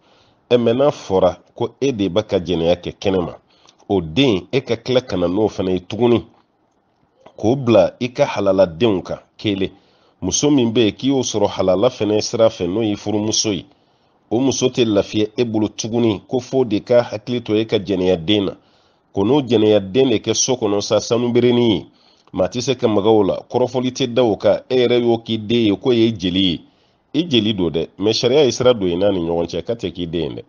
ɛ mɛ n'a fɔra ko e de b'a ka jɛnɛya kɛ kɛnɛ ma o den e ka kila ka na n'o fana ye tuguni k'o bila i ka halaladenw kan kelen muso min bɛ yen k'i y'o sɔrɔ halala fɛnɛ sira fɛ n'o y'i furumuso ye o muso tɛ lafiya e bolo tuguni ko fo de ka hakili to e ka jɛnɛya den na ko n'o jɛnɛyaden de kɛ so kɔnɔ sa sanubereni ye maa tɛ se ka maga o la kɔrɔfɔli tɛ da o kan e yɛrɛ y'o k'i den ye k'o ye jeli ye i jeli don dɛ mɛ sariya ye sira don i n'a ni ɲɔgɔn cɛ ka tɛ k'i den ye dɛ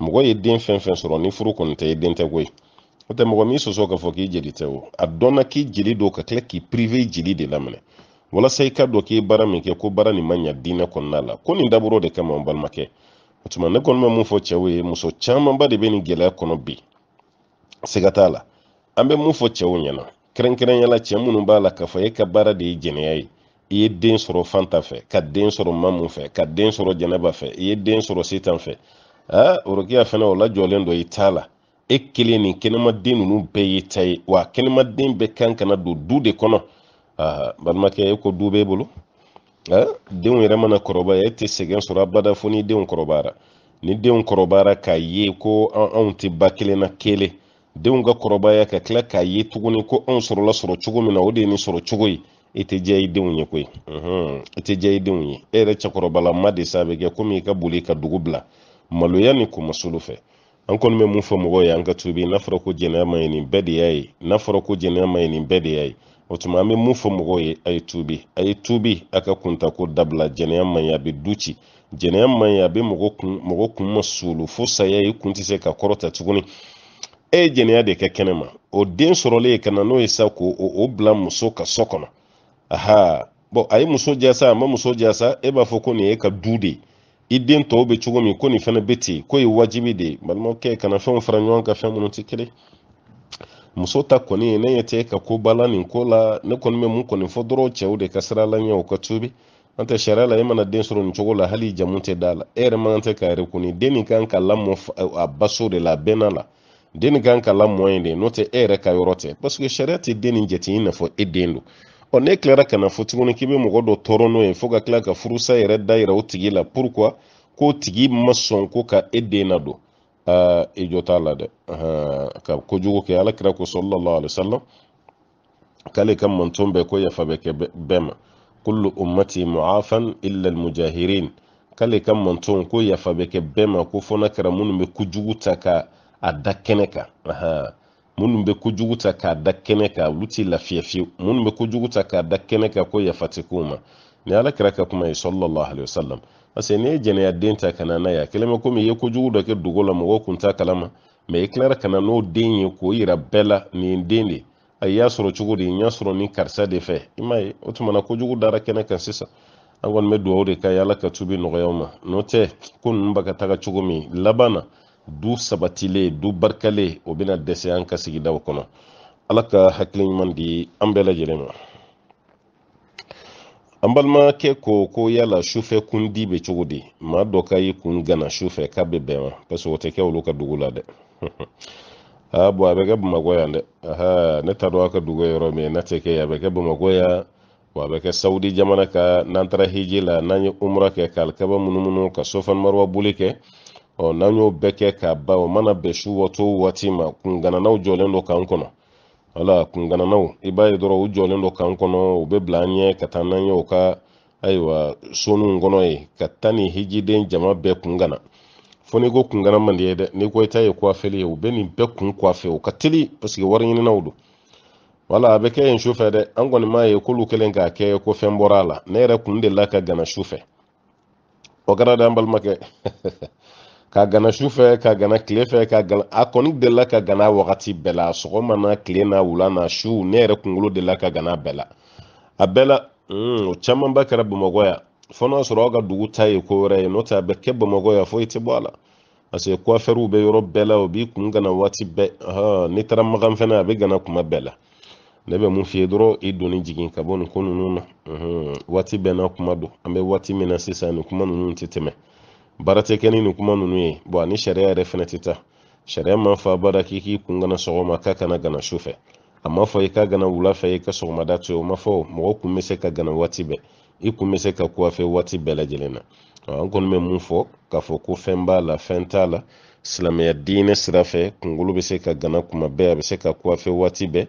mɔgɔ ye den fɛn fɛn sɔrɔ ni furu kɔni tɛ i den tɛ koyi o tɛ mɔgɔ min sɔsɔ k'a fɔ k'i jeli tɛ o a dɔnna k'i jeli don ka tila k'i pirive jeli de laminɛ walasa i ka dɔn k'i baara min kɛ ko baara nin ma ɲa diinɛ kɔnɔna la ko nin dabɔrɔ de kama n balimakɛ o tuma ne kɔni bɛ mun fɔ cɛw ye muso camanba de bɛ nin gɛlɛya kɔnɔ bi siga t'a la an bɛ mun fɔ cɛw ɲɛna kɛrɛnkɛrɛnya cɛ minnu b'a la k'a fɔ e ka baara de ye jɛnɛya ye i ye den sɔrɔ fanta fɛ ka den sɔrɔ mamu fɛ ka den sɔrɔ jɛnɛba fɛ i ye den sɔrɔ sitan fɛ aa orokiya fana o lajɔlen dɔ i t'a la e kelen nin kɛnɛmaden ninnu bɛɛ y'i ta ye wa kɛnɛmaden bɛɛ kan kana don du de kɔnɔ aa balimakɛ e ko du b'e bolo aa denw yɛrɛ mana kɔrɔbaya e tɛ sɛgɛn sɔrɔ abada fo ni denw kɔrɔbayara ni denw kɔrɔbayara k'a ye ko anw tɛ ba kelen na kelen denw ka kɔrɔbaya ka tila k'a ye tuguni ko anw sɔrɔla sɔrɔ cogo min na o de ye nin sɔrɔ cogo ye i e tɛ diya i denw ye koyi i e tɛ diya i denw ye e yɛrɛ cɛkɔrɔbalama de sa bɛ kɛ komi i ka boli ka dugu bila maloya ni komasolo fɛ an kɔni bɛ mun fɔ mɔgɔw ye an ka tubi n'a fɔra ko jɛnɛya ma ye nin bɛɛ de y'a ye n'a fɔra ko jɛnɛya ma ye nin bɛɛ de y'a ye o tuma an bɛ mun fɔ mɔgɔw ye a ye tubi a ye tubi a ka kuntako dabila jɛnɛya man ɲi a bɛ du ci jɛnɛya man ɲi a bɛ mɔgɔ kun mɔgɔ kun ma fo saya i kun tɛ se ka kɔrɔta tuguni e ye jɛnɛya de kɛ kɛnɛma o den sɔrɔlen ka na n'o ye sa ko o bila muso ka sɔ kɔnɔ aha bɔn a ye muso jasa a ma muso jasa e b'a fɔ ko nin ye e ka du de i den tɔw bɛ cogo min ko nin fana bɛ ten ko ye wajibi de ye balimakɛ kana fɛnw fara ɲɔgɔn kan fɛn minnu tɛ kelen muso ta kɔni ne ɲɛ tɛ e ka ko ba nin ko la ne kɔni bɛ mun kɔni fɔ dɔrɔn cɛw de ka sira la ɲɛ u ka tubi an tɛ sariya la e mana den sɔrɔ nin cogo la hali jamu tɛ da la e yɛrɛ man kan tɛ k'a yɛrɛ kɔni den nin kan ka lamɔ a baso de la a bɛɛ n'a la den kan ka lamɔ in de n'o tɛ e ka yɔrɔ tɛ paseke sariya tɛ den nin n'a fɔ e den n'e tilara ka na tuguni k'i bɛ mɔgɔ dɔ n'o ye fo ka ka furusa yɛrɛ da yira la pourquoi k'o tigi ma ah, e ah, ko ka e den nadon aa i jo t'a la dɛ ka kojugu kɛ alakira ko sɔlɔlɔ alisalam k'ale ka manton bɛɛ ko yafa bɛ kɛ bɛɛ kullu ummati mu'afan illa almujahirin k'ale ka manton ko yafa bɛ kɛ bɛɛ ko fɔ n'a kɛra minnu bɛ kojugu ta a da kɛnɛ kan ahan minnu bɛ kojugu ta k'a da kɛnɛ kan olu t'i lafiya fiyewu minnu bɛ kojugu ta k'a da kɛnɛ kan ko yafa tɛ k'u ma nin ala kɛra ka kuma ye sɔlɔlɔ alayhi wa sallam parce que n'i ye jɛnɛya den ta ka na n'a ye a kɛlen bɛ komi i ye kojugu dɔ kɛ dogo la mɔgɔw tun t'a kalama mɛ i tilara ka na n'o den ye k'o yira bɛɛ la nin den de a y'a sɔrɔ cogo di n y'a sɔrɔ nin karisa de fɛ i m'a ye o tuma na kojugu dara kɛnɛ kan sisan an kɔni bɛ dugawu de ka ye ala ka tubi nɔgɔya ma n'o tɛ ko ninnu bɛ ka taga cogo min laban na du sabatile du barkale o bena dese an ka sigi daw kono ala ka hakkiliɲuman di an bɛɛ lajɛle ma an balimakɛ ko ko yala sufɛ kundi be cogo di ma dɔ ka yi kun gana sufɛ ka be bɛma parsek o tɛ kɛ olu ka dugu la dɛ bon a bɛ kɛ bamako yan dɛ ne ta do a ka dugu yɔrɔ min natɛ kɛ a bɛ kɛ bamako ya a bɛ kɛ saudi jamana ka n'an tara hiji la n'an ye umra kɛ kaalikaba munumunu ka sofan maruwa boli kɛ ɔ n'an y'o bɛɛ kɛ k'a ban o mana bɛn su waati o waati ma kungananaw jɔlen don k'an kɔnɔ wala kungananaw i b'a ye dɔrɔn u jɔlen don k'an kɔnɔ u bɛ bila an ɲɛ ka taa n'an ye u ka ayiwa sonuw kɔnɔ ye ka taa ni hijiden jama bɛɛ kungana fo n'i ko kungana man di ye dɛ n'i ko i ta ye kuwafeli ye u bɛ nin bɛɛ kun kuwafe u ka teli paseke wari ɲininaw don wala a bɛ kɛ yen sufɛ dɛ an kɔni m'a ye k'olu kɛlen k'a kɛ ko fɛn bɔra a la ne yɛrɛ kun delila ka gana sufɛ o kɛra de an balimakɛ ka gana sufɛ ka gana tile fɛ ka gana a kɔni delila ka gana wagati bɛɛ la sɔgɔma na tile na wula na su ne yɛrɛ kunkolo delila ka gana bɛɛ la a bɛɛ la mm, o camanba kɛra bamakɔ yan fɔ n'a sɔrɔ aw ka dugu ta ye ko wɛrɛ ye n'o tɛ a bɛ kɛ bamakɔ yan foyi tɛ bɔ a la parce que coiffeurs bɛ yɔrɔ bɛɛ la o b'i kun gana waati bɛɛ n'i taara makan fɛnɛ a bɛ gana kuma bɛɛ la ne bɛ mun f'i dɔrɔn i donni jigin ka bɔ nin ko ninnu na waati bɛɛ n'a kuma don an bɛ waati min na sisan nin kuma ninnu tɛ tɛmɛ baara tɛ kɛ ni nin kuma ninnu ye bɔn ani sariya yɛrɛ fɛnɛ tɛ taa sariya man fa baara k'i k'i kun gana sɔgɔma k'a kana gana su fɛ a ma fɔ i ka gana wula fɛ i ka sɔgɔmada to ye o ma fɔ mɔgɔ kun bɛ se ka gana waati bɛɛ i kun bɛ se ka kuwafe waati bɛɛ lajɛlen na an kɔni bɛ mun fɔ k'a fɔ ko fɛn b'a la fɛn t'a la silamɛya diinɛ sira fɛ kunkolo bɛ se ka gana kuma bɛɛ a bɛ se ka kuwafe waati bɛɛ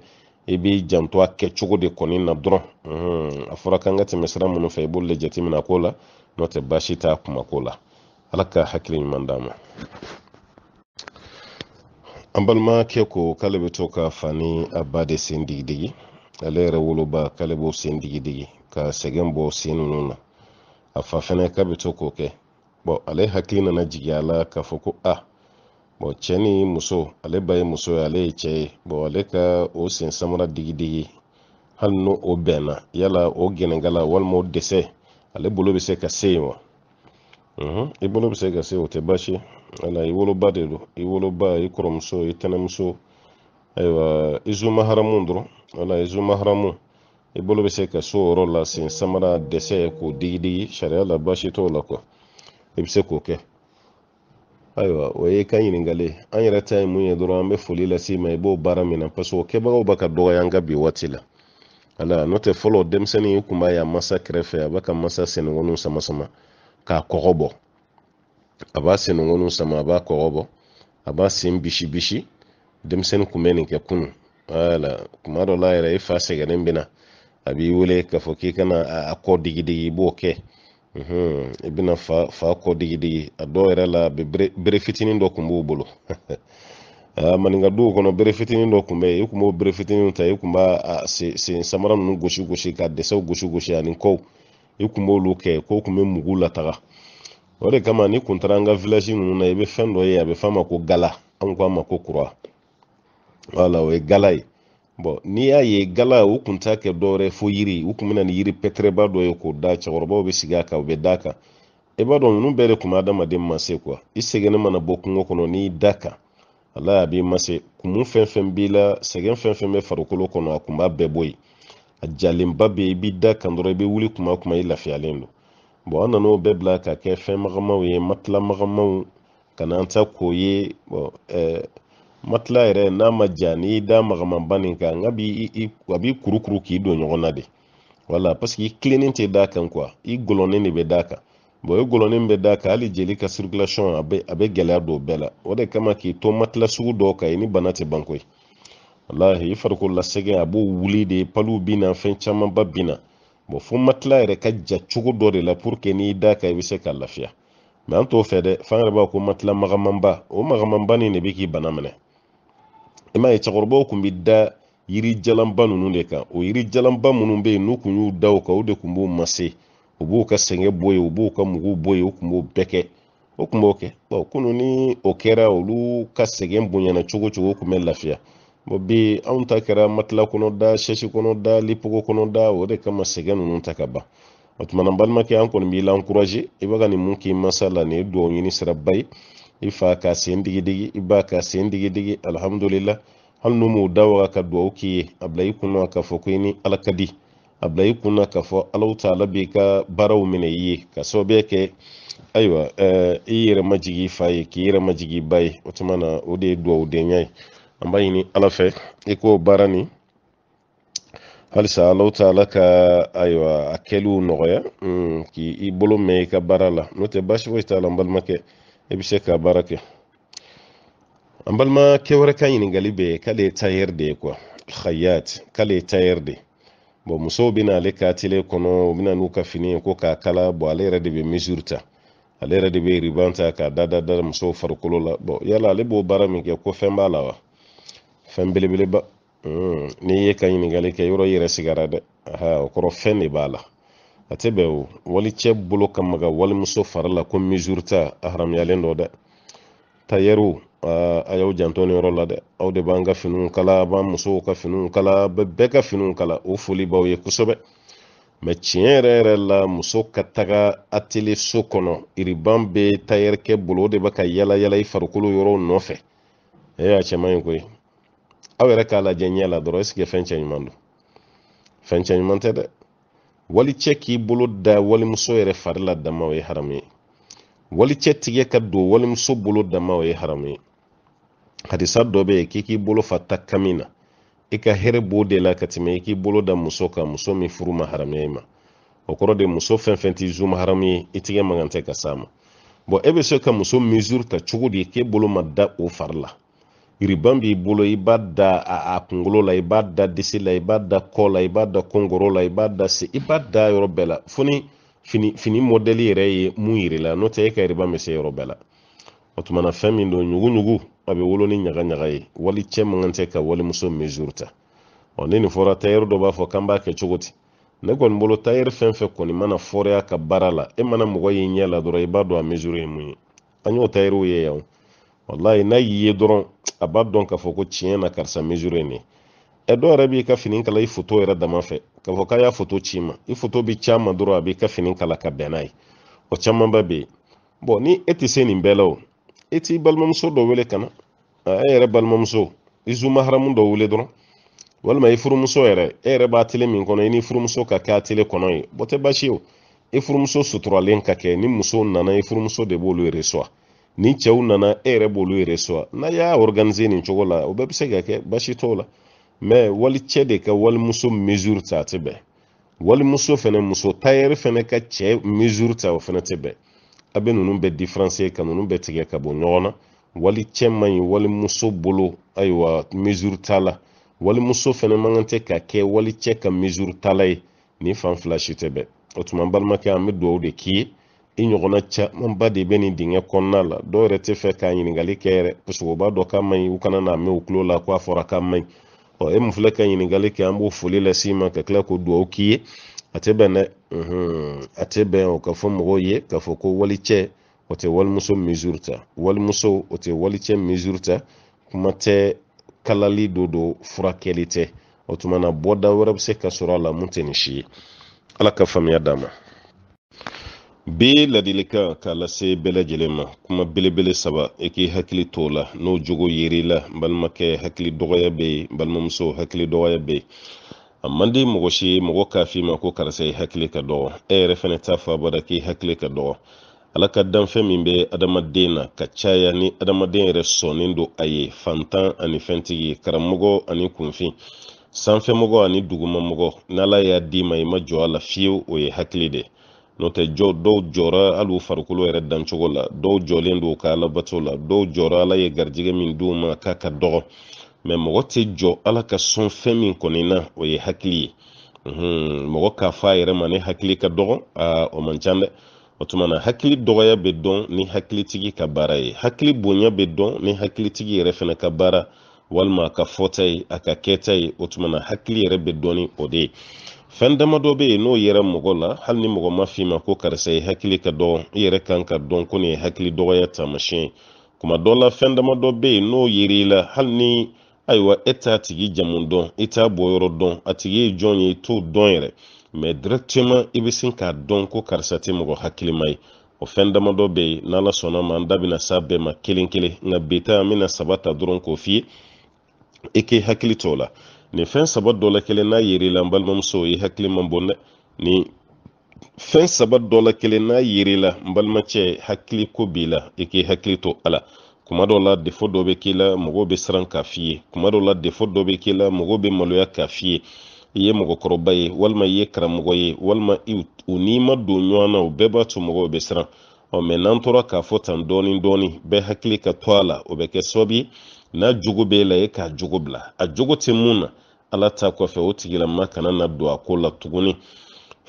i b'i janto a kɛcogo de kɔni na dɔrɔn a fɔra kan ka tɛmɛ sira minnu fɛ i b'olu de jateminɛ a ko la n'o tɛ baasi t'a kumako la alaka hakkile ɲuman dama an balima ke ko k'ale be to ka fani a ba de sen digidigi ale yɛrɛ woloba k'ale b'o sen digidigi ka sɛgɛn bɔ sen nunu na a fa fɛnɛ ka be to k'o kɛ bɔn ale hakili nana jigi a la k'a fɔ ko a bɔn cɛɛ ni muso ale ba ye muso ye ale ye cɛɛ ye bɔn ale ka o sen samara digidigi hali n' o bɛnna yala o gɛnɛga la walima o desɛ ale bolo be se ka se ye wa Mhm. i bolo bɛ se ka se o tɛ baasi ye i woloba de don i woloba i kɔrɔmuso i tɛnɛmuso ayiwa i dɔrɔn wala i i bolo bɛ se ka se o yɔrɔ la sen samara dɛsɛ k'o digidigi sariya la baasi t'o la kuwa i bɛ se k'o kɛ ayiwa o ye ka ɲininkali an yɛrɛ ta ye mun ye dɔrɔn an bɛ foli lase ma i b'o baara min na paseke o kɛbagaw bɛ ka dɔgɔya an ka bi waati la ala n'o tɛ fɔlɔ denmisɛnnin kun b'a ye a masa kɛrɛfɛ a b'a ka masa sɛnɛkɔninw sama sama k'a kɔgɔ bɔ a sama a b'a kɔgɔ bɔ a b'a sen bisi bisi denmisɛnnin kun bɛ kunu wala kumado la ira i fa sɛgɛnnen abi wule k'a foki kana a kɔ digidigi i b'o kɛ mhm. fa fa kɔ digidigi a dɔw yɛrɛ la bere fitinin ndo kun b'u bolo maninka duw kɔnɔ bere fitinin dɔ kun bɛ yen i kun bere fitinin ta i se se samara nu gosi gosi ka dɛsɛw gosi gosi ani ko i kun b'olu kɛ ko kun bɛ mugu lataga o de kama ni kun taara an ka ninnu na i bɛ fɛn dɔ ye a bɛ f'a ko gala an k'a ma ko kura wala o ye gala ye bɔn n'i y'a ye gala u kun t'a kɛ dɔwɛrɛ fo yiri u kun bɛ ni yiri pɛtɛrɛba dɔ ye k'o da cɛkɔrɔbaw bɛ sigi a kan u bɛ da kan i b'a dɔn ninnu bɛɛ de kun bɛ adamaden ma kuwa i sɛgɛnnen mana bɔ kungo kɔnɔ n'i da kan ala a b'i ma kumu fɛn fɛn b'i la sɛgɛn fɛn fɛn bɛ farikolo kɔnɔ a kun b'a bɛɛ bɔ yen a jalenba i b'i da kan dɔrɔn i be wuli kuma kuma i lafiyalen don bɔn an nan'o bɛɛ bila ka kɛ fɛn magamaw ye matila magamaw ka n'an ta k'o ye bɔn ɛɛ matila yɛrɛ n'a ma ja n'i y'i da magamaba nin kan nka b'i i a b'i kurukuru k'i don ɲɔgɔn na de wala paseke i kilennen tɛ d'a kan kuwa i gɔlɔnen de bɛ d'a kan bon i gɔlɔnin bɛ d'a kan hali jeli ka circulation a bɛ a bɛ gɛlɛya don o bɛɛ la o de kama k'i to matila sugu dɔw kan i ni bana tɛ ban koyi walahi i farikolola sɛgɛ a b'o wuli de paliw bina fɛn camanba bina bɔn fo matila yɛrɛ ka ja cogo dɔ de la pur ke n'i da kan i be se ka lafiya ma an t'o fɛ dɛ fan yɛrɛ b'a ko matila magamanba o magamanba nin be k'i bana minɛ i m'a ye cɛkɔrɔbaw kun be da yirijalanba nunu de kan o yirijalanba minnu be yen n'u kun y'u da o kan o de kun b'u mase u b'u ka sɛngɛ bɔ ye u b'u ka mugu bɔ ye u kun b'o bɛɛ kɛ o kun b'o kɛ bɔn kunu ni o kɛra olu ka sɛgɛn bonyana cogo cogo kun bɛ lafiya bon bi anw ta kɛra matila kɔnɔ da sɛsi kɔnɔ da lipogo kɔnɔ da o de kama sɛgɛ nunu ta ka ban o tumana balimakɛ an kɔni b'i lankuraje i baka ni mun k'i masa la ni duwaw ɲini sira bayi i fa ka sen digidigi i ba ka sen digidigi alhamdulilah hali nu m'u dawaga ka duwaw k'i ye a bila i kunna k'a fɔ ko i ni ala ka di a bila i kunna k'a fɔ alaw taala b'i ka baaraw minɛ i ye ka sababuya kɛ ayiwa i yɛrɛ majigi i fa ye k'i yɛrɛ majigi i ba ye o tumana o de ye duwaw denya ye an b'a ɲini ala fɛ i k'o baara nin halisa alaw taala mm, ka ayiwa a kɛliw nɔgɔya k'i bolo mɛn i ka baara la n'o tɛ basi foyi t'a la n balimakɛ i bɛ se ka baara kɛ an balima kɛwɛrɛ ka ɲiningali bɛ k'ale ye tayɛri de ye kuwa hayat k'ale ye tayɛri de bɔn musow bɛna ale ka tele kɔnɔ u bɛna n'u ka fini ye ko k'a kala bɔn ale yɛrɛ de bɛ mesure ta ale yɛrɛ de bɛ riban ta k'a da da da musow farikolo la bɔn yala ale b'o baara min kɛ ko fɛn b'a la wa fɛn belebeleba mm. n'i ye ka ɲiningali kɛ yɔrɔ yɛrɛ sigara dɛ aha o kɔrɔ fɛn de b'a la a tɛ bɛn o walicɛ bolo ka maga walimuso fari la ko mizurita a haramuyalen dɔ dɛ tayɛriw a y'aw janto ni yɔrɔ la dɛ aw de b'an ka finiw kala b'an musow ka finiw kala bɛɛ ka finiw kala o foli b'aw ye kosɛbɛ mɛ tiɲɛ yɛrɛ yɛrɛ la muso ka taga atelier so kɔnɔ iriban bɛ tayɛrikɛ bolo o de bɛ ka yala yala i farikolo yɔrɔw nɔfɛ e ee, y'a cɛman ye koyi aw yɛrɛ k'a lajɛ ɲɛ la dɔrɔn esike fɛn cɛ ɲuman do fɛn cɛ ɲuman tɛ dɛ wali cɛ k'i bolo da walimuso yɛrɛ fari la dama o ye haramu ye wali cɛ tigɛ ka don walimuso bolo dama o ye haramu ye hadisa dɔ bɛ yen k'i k'i bolo fa ta kami na i ka hɛrɛ b'o de la ka tɛmɛ i k'i bolo da muso kan muso min furu ma haramuya i ma o kɔrɔ de muso fɛn fɛn t'i zuma haramu ye i tigɛ man kan tɛ ka s'a ma bɔn e bɛ se ka muso mesure ta cogo di k'e bolo ma da o fari la iriban b'i bolo i b'a da a, a la i b'a da disi la i b'a da kɔ la i b'a da kongoro la i b'a da se i b'a da yɔrɔ bɛɛ la fo ni fini fini mɔdɛli yɛrɛ ye mun yiri la n'o tɛ e ka iriban bɛ se yɔrɔ bɛɛ la o tuma na fɛn min don ɲuguɲugu a bɛ wolo ni ɲaga ɲaga ye wali cɛ man kan tɛ ka walimuso mesure ta ɔ ni nin fɔra tayɛri dɔ b'a fɔ k'an b'a kɛ cogo di ne kɔni bolo tayɛri fɛn fɛn kɔni mana fɔrɛya ka baara la e mana mɔgɔ y'i ɲɛ la dɔrɔn i b'a dɔn a mesure ye mun ye an y'o tayɛriw ye yan walayi n'a y'i ye dɔrɔn a b'a dɔn k'a fɔ ko tiɲɛ na karisa mesure ye ɛ dɔw yɛrɛ b'i ka fini kala i foto yɛrɛ dama fɛ k'a fɔ k'a y'a foto ci ma i foto bɛ ci a ma dɔrɔn a b'i ka fini kala ka bɛn n'a ye o camanba bɛ yen bɔn ni e tɛ se nin bɛɛ la o e t'i balimamuso dɔ wele ka na e yɛrɛ balimamuso i zumaharamu dɔ wele dɔrɔn walima i furumuso yɛrɛ e yɛrɛ b'a tele min kɔnɔ i ni furumuso ka kɛ a tele kɔnɔ ye bɔ tɛ baasi ye o i furumuso suturalen ka kɛ ni muso nana i furumuso de b'olu resoa ni cɛw nana e yɛrɛ b'olu yɛrɛ sɔrɔ n'a y'a organise nin cogo la o bɛɛ bɛ se ka kɛ basi t'o la mɛ wali cɛ e. de ka walimuso mesure ta a tɛ bɛn walimuso fɛnɛ muso tayɛri fɛnɛ ka cɛ mesure ta o fɛnɛ tɛ bɛn a bɛ ninnu bɛɛ diferansiye ka ninnu bɛɛ tigɛ ka bɔ ɲɔgɔn na wali cɛ man ɲi walimuso bolo ayiwa mesure t'a la walimuso fɛnɛ man kan tɛ ka kɛ wali cɛ ka mesure t'a ye nin fan fila si tɛ bɛn o tuma n balimakɛ an bɛ dugawu de k'i ye i ɲɔgɔnna camanba de bɛ nin dingɛ kɔnɔna la dɔw yɛrɛ tɛ fɛ k'a ɲiningali kɛ yɛrɛ paseke u k'a man u kana n'a mɛn u tulo la ko a fɔra k'a man ɔ e min filɛ ka ɲiningali kɛ an b'o foli las'i ma ka tila k'o duwawu k'i ye a tɛ bɛn dɛ a tɛ bɛn o ka fɔ mɔgɔw ye k'a fɔ ko walicɛ o tɛ walimuso mesure ta walimuso o tɛ walicɛ mesure ta kuma tɛ kalali do don furakɛli tɛ o tuma na bɔda wɛrɛ bɛ se ka sɔrɔ a la mun tɛ nin si ye ala ka faamuya d'a ma bi ladilikan k'a lase bɛlajɛlen ma kuma belebele saba i k'i hakili to la n'o jogo yeri la balimakɛ hakili dɔgɔya be ye balimamuso hakili dɔgɔya be ye a man di mɔgɔ si ye mɔgɔ k'a fi ma ko karisa i hakili ka dɔgɔ ɛ e, yɛrɛ fɛnɛ t'a fa bada k'i hakili ka dɔgɔ ala ka danfɛn min be adamaden na ka caya ni adamaden yɛrɛ sɔnin do a ye fantan ani fɛntigi karamɔgɔ ani kunfin sanfɛmɔgɔ ani dugumamɔgɔ n'ala y'a di ma i ma jɔ a la fiyewu o ye hakili de ye note jo do dɔw jɔra farukulo farikolo yɛrɛ dancogo la dɔw jɔlen don ka alabato la dɔw jɔra ala ye garijɛgɛ min di ma k'a ka dɔgɔ mɛ mɔgɔ tɛ jɔ ala ka sɔn fɛn min kɔni na o ye hakili ye mɔgɔ k'a fɔ a yɛrɛ ma ne hakili ka dɔgɔ o man ca dɛ o tuma na hakili dɔgɔya bɛ dɔn ni hakilitigi ka baara ye hakili bonya bɛ dɔn ni hakilitigi yɛrɛ fana ka baara walima a ka fɔta ye a ka kɛta ye o tuma na hakili yɛrɛ bɛ dɔni o de ye fɛn damadɔ bɛ yen n'o yɛrɛ mɔgɔ la hali ni mɔgɔ ma f'i ko karisa ye hakili ka dɔgɔ i yɛrɛ kan ka dɔn ko nin ye hakili dɔgɔya taamasiyɛn ye kuma dɔ la fɛn damadɔ bɛ yen n'o yera la hali ni ayiwa e t'a tigi jamu dɔn i t'a bɔyɔrɔ dɔn a tigi ye jɔn ye i t'o dɔn yɛrɛ mɛ directement i be sin k'a dɔn ko karisa tɛ mɔgɔ hakilima ye o fɛn damadɔ bɛ yen n'ala sɔnna ma n da bɛna s'a bɛɛ ma kelen kelen nka bi ta an saba ta dɔrɔn k'o f'i i e k'i hakili t'o la nin fɛn saba dɔ la kelen n'a yer'i n balimamuso i hakili man bon dɛ nin fɛn saba dɔ la kelen n'a yer'i n balimacɛ hakili ko b'i la i k'i hakili to a kuma dɔ la defo dɔ bɛ k'i la mɔgɔw bɛ siran k'a f'i ye kuma dɔ la defo dɔ bɛ k'i la mɔgɔw bɛ maloya k'a f'i ye i ye mɔgɔkɔrɔba ye walima i ye karamɔgɔ ye walima u n'i ma don ɲɔgɔn na o bɛɛ b'a to mɔgɔw bɛ siran ɔ mɛ n'an tora k'a fɔ tan dɔɔni dɔɔni bɛɛ hakili ka to a la o bɛ kɛ sababu ye n'a jogo b'e la e k'a jogo bila a jogo tɛ mun na ala ta kɔfɛ o tigilama kana na don a ko la tuguni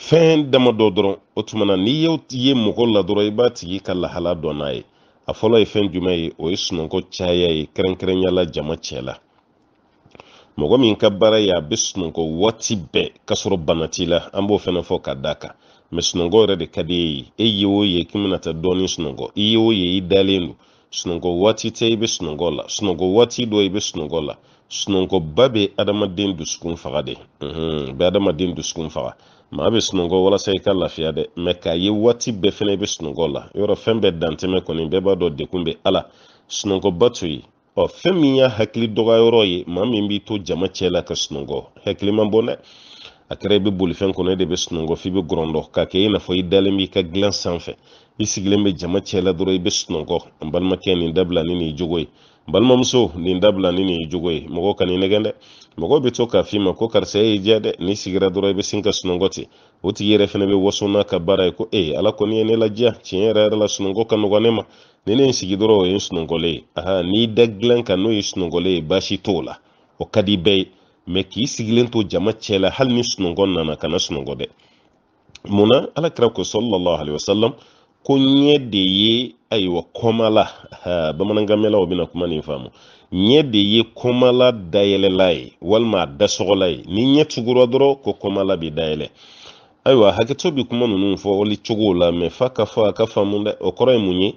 fɛn dama dɔ dɔrɔn o tuma n'i y'o ye mɔgɔ la dɔrɔn i b'a tigi ka lahala dɔn n'a ye a fɔlɔ ye fɛn jumɛn ye o ye sunɔgɔ caya ye kɛrɛnkɛrɛnya jama cɛ la mɔgɔ min ka baara ye a bɛ sunɔgɔ waati bɛɛ k'a sɔrɔ bana t'i la an b'o fana fɔ ka d'a kan mɛ sunɔgɔ yɛrɛ de ka di e ye e ye o ye k'i bɛna taa dɔɔnin sunɔgɔ i ye o ye i dalen don sunɔgɔ waati tɛ i bɛ sunɔgɔ la sunɔgɔ waati dɔ i bɛ sunɔgɔ la sunɔgɔba bɛ adamaden dusukun faga de mhm, bɛ adamaden dusukun faga maa bɛ sunɔgɔ walasa i ka lafiya dɛ mɛ k'a ye waati bɛɛ fana i bɛ sunɔgɔ la yɔrɔ fɛn bɛɛ dantɛmɛ kɔni bɛɛ b'a dɔn dekun bɛ ala sunɔgɔba to yen ɔ fɛn min y'a hakili dɔgɔyɔrɔ ye maa min b'i to jama cɛ la ka sunɔgɔ hakili man bon dɛ a kɛra i bɛ bolifɛn kɔnɔ e de bɛ sunɔgɔ f'i bɛ gɔrɔndɔ k'a kɛ i n'a fɔ i dalen b'i ka dilan sanfɛ i sigilen bɛ jama cɛla dɔrɔ i bɛ sunɔgɔ n balimakɛ nin dabila ni nin jogo ye n balimamuso nin dabila ni nin jogo ye mɔgɔ ka nin nɛgɛn dɛ mɔgɔ bɛ to k'a f'i ma ko karisa y'i diya dɛ n'i sigira dɔrɔn i bɛ sin ka sunɔgɔ ten o tigi yɛrɛ fana bɛ waso n'a ka baara ye ko ee ala kɔni ye ne ladiya tiɲɛ yɛrɛ yɛrɛ la sunɔgɔ ka nɔgɔ ne ma ni ne ye n sigi dɔrɔn o ye n sunɔgɔlen ye aha n'i da dilan kan n'o ye sunɔgɔlen ye baasi t'o la o ka di bɛɛ ye mɛ k'i sigilen to jama cɛ la hali ni sunɔgɔ nana kana sunɔgɔ dɛ mun alakira ko sɔlɔlɔ alayhi wa sallam ko ɲɛ de ye ayiwa kɔmala bamanankɛmɛlaw bɛna kuma nin faamu ɲɛ de ye kɔmala dayɛlɛla ye walima a dasɔgɔla ye ni ɲɛ tugura dɔrɔn ko kɔmala bɛ dayɛlɛ ayiwa hakɛto bɛ kuma ninnu fɔli cogo la mɛ fa ka fɔ a ka faamu dɛ o kɔrɔ ye mun ye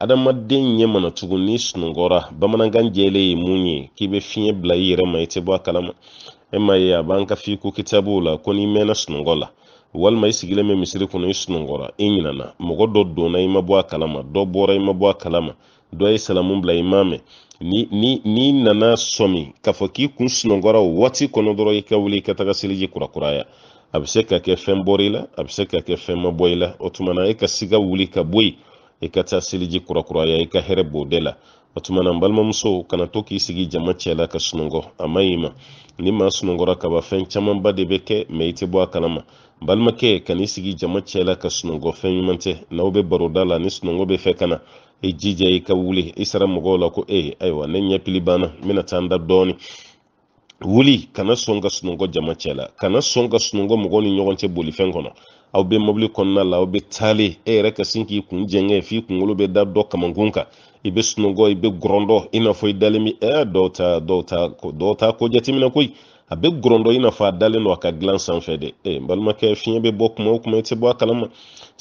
adamaden ɲɛ mana tugu ni sunɔgɔra bamanankan jɛlen ye mun ye k'i bɛ fiɲɛ bila i yɛrɛ ma i tɛ bɔ a kalama e m'a ye a b'an ka fiko kitabuw la ko n'i mɛnna sunɔgɔ la walma i sigilen bɛ misiri kɔnɔ i sunɔgɔra i ɲinana mɔgɔ dɔ donna i ma bɔ a kalama dɔ bɔra i ma bɔ a kalama dɔ ye salamu bila i ma mɛn ni ni n'i nana sɔmi k'a fɔ k'i kun sunɔgɔra o waati kɔnɔ dɔrɔn i ka wuli i ka taga seliji kurakuraya a bɛ se ka kɛ fɛn bɔra i la a bɛ se ka kɛ fɛn ma bɔ i la o tuma na e ka siga wuli ka bɔ yen i ka taa seliji kurakuraya i ka hɛrɛ b'o de la o tuma na n balimamuso kana to k'i sigi jama cɛla ka sunɔgɔ a ma ɲi ma ni maa sunɔgɔra kaba fɛn camanba de bɛ kɛ mɛ i tɛ bɔ a kalama balimakɛ ka n'i sigi jama cɛ la ka sunɔgɔ fɛn ɲuman tɛ n'aw bɛ baroda la ni sunɔgɔ bɛ fɛ e, ka e, na i jija i ka wuli i sara mɔgɔw la ko ee ayiwa ne ɲɛpili banna n bɛna taa n dɔɔni wuli kana sɔn ka sunɔgɔ jama cɛ la kana sɔn ka sunɔgɔ mɔgɔw ni ɲɔgɔn cɛ bolifɛn kɔnɔ aw be mobili kɔnɔna la aw be taale e yɛrɛ ka sin k'i kun jɛngɛ f'i kunkolo bɛ da dɔ kamakun kan i be sunɔgɔ i bɛ gɔrɔndɔ i n'a fɔ i dalen bɛ ɛ dɔw ta dɔw ta dɔw ta ko jateminɛ koyi a bɛ gɔrɔndɔ i n'a fɔ a dalen don a ka dilan sanfɛ de e n balimakɛ fiɲɛ bɛ bɔ kuma o kuma i tɛ bɔ a kalama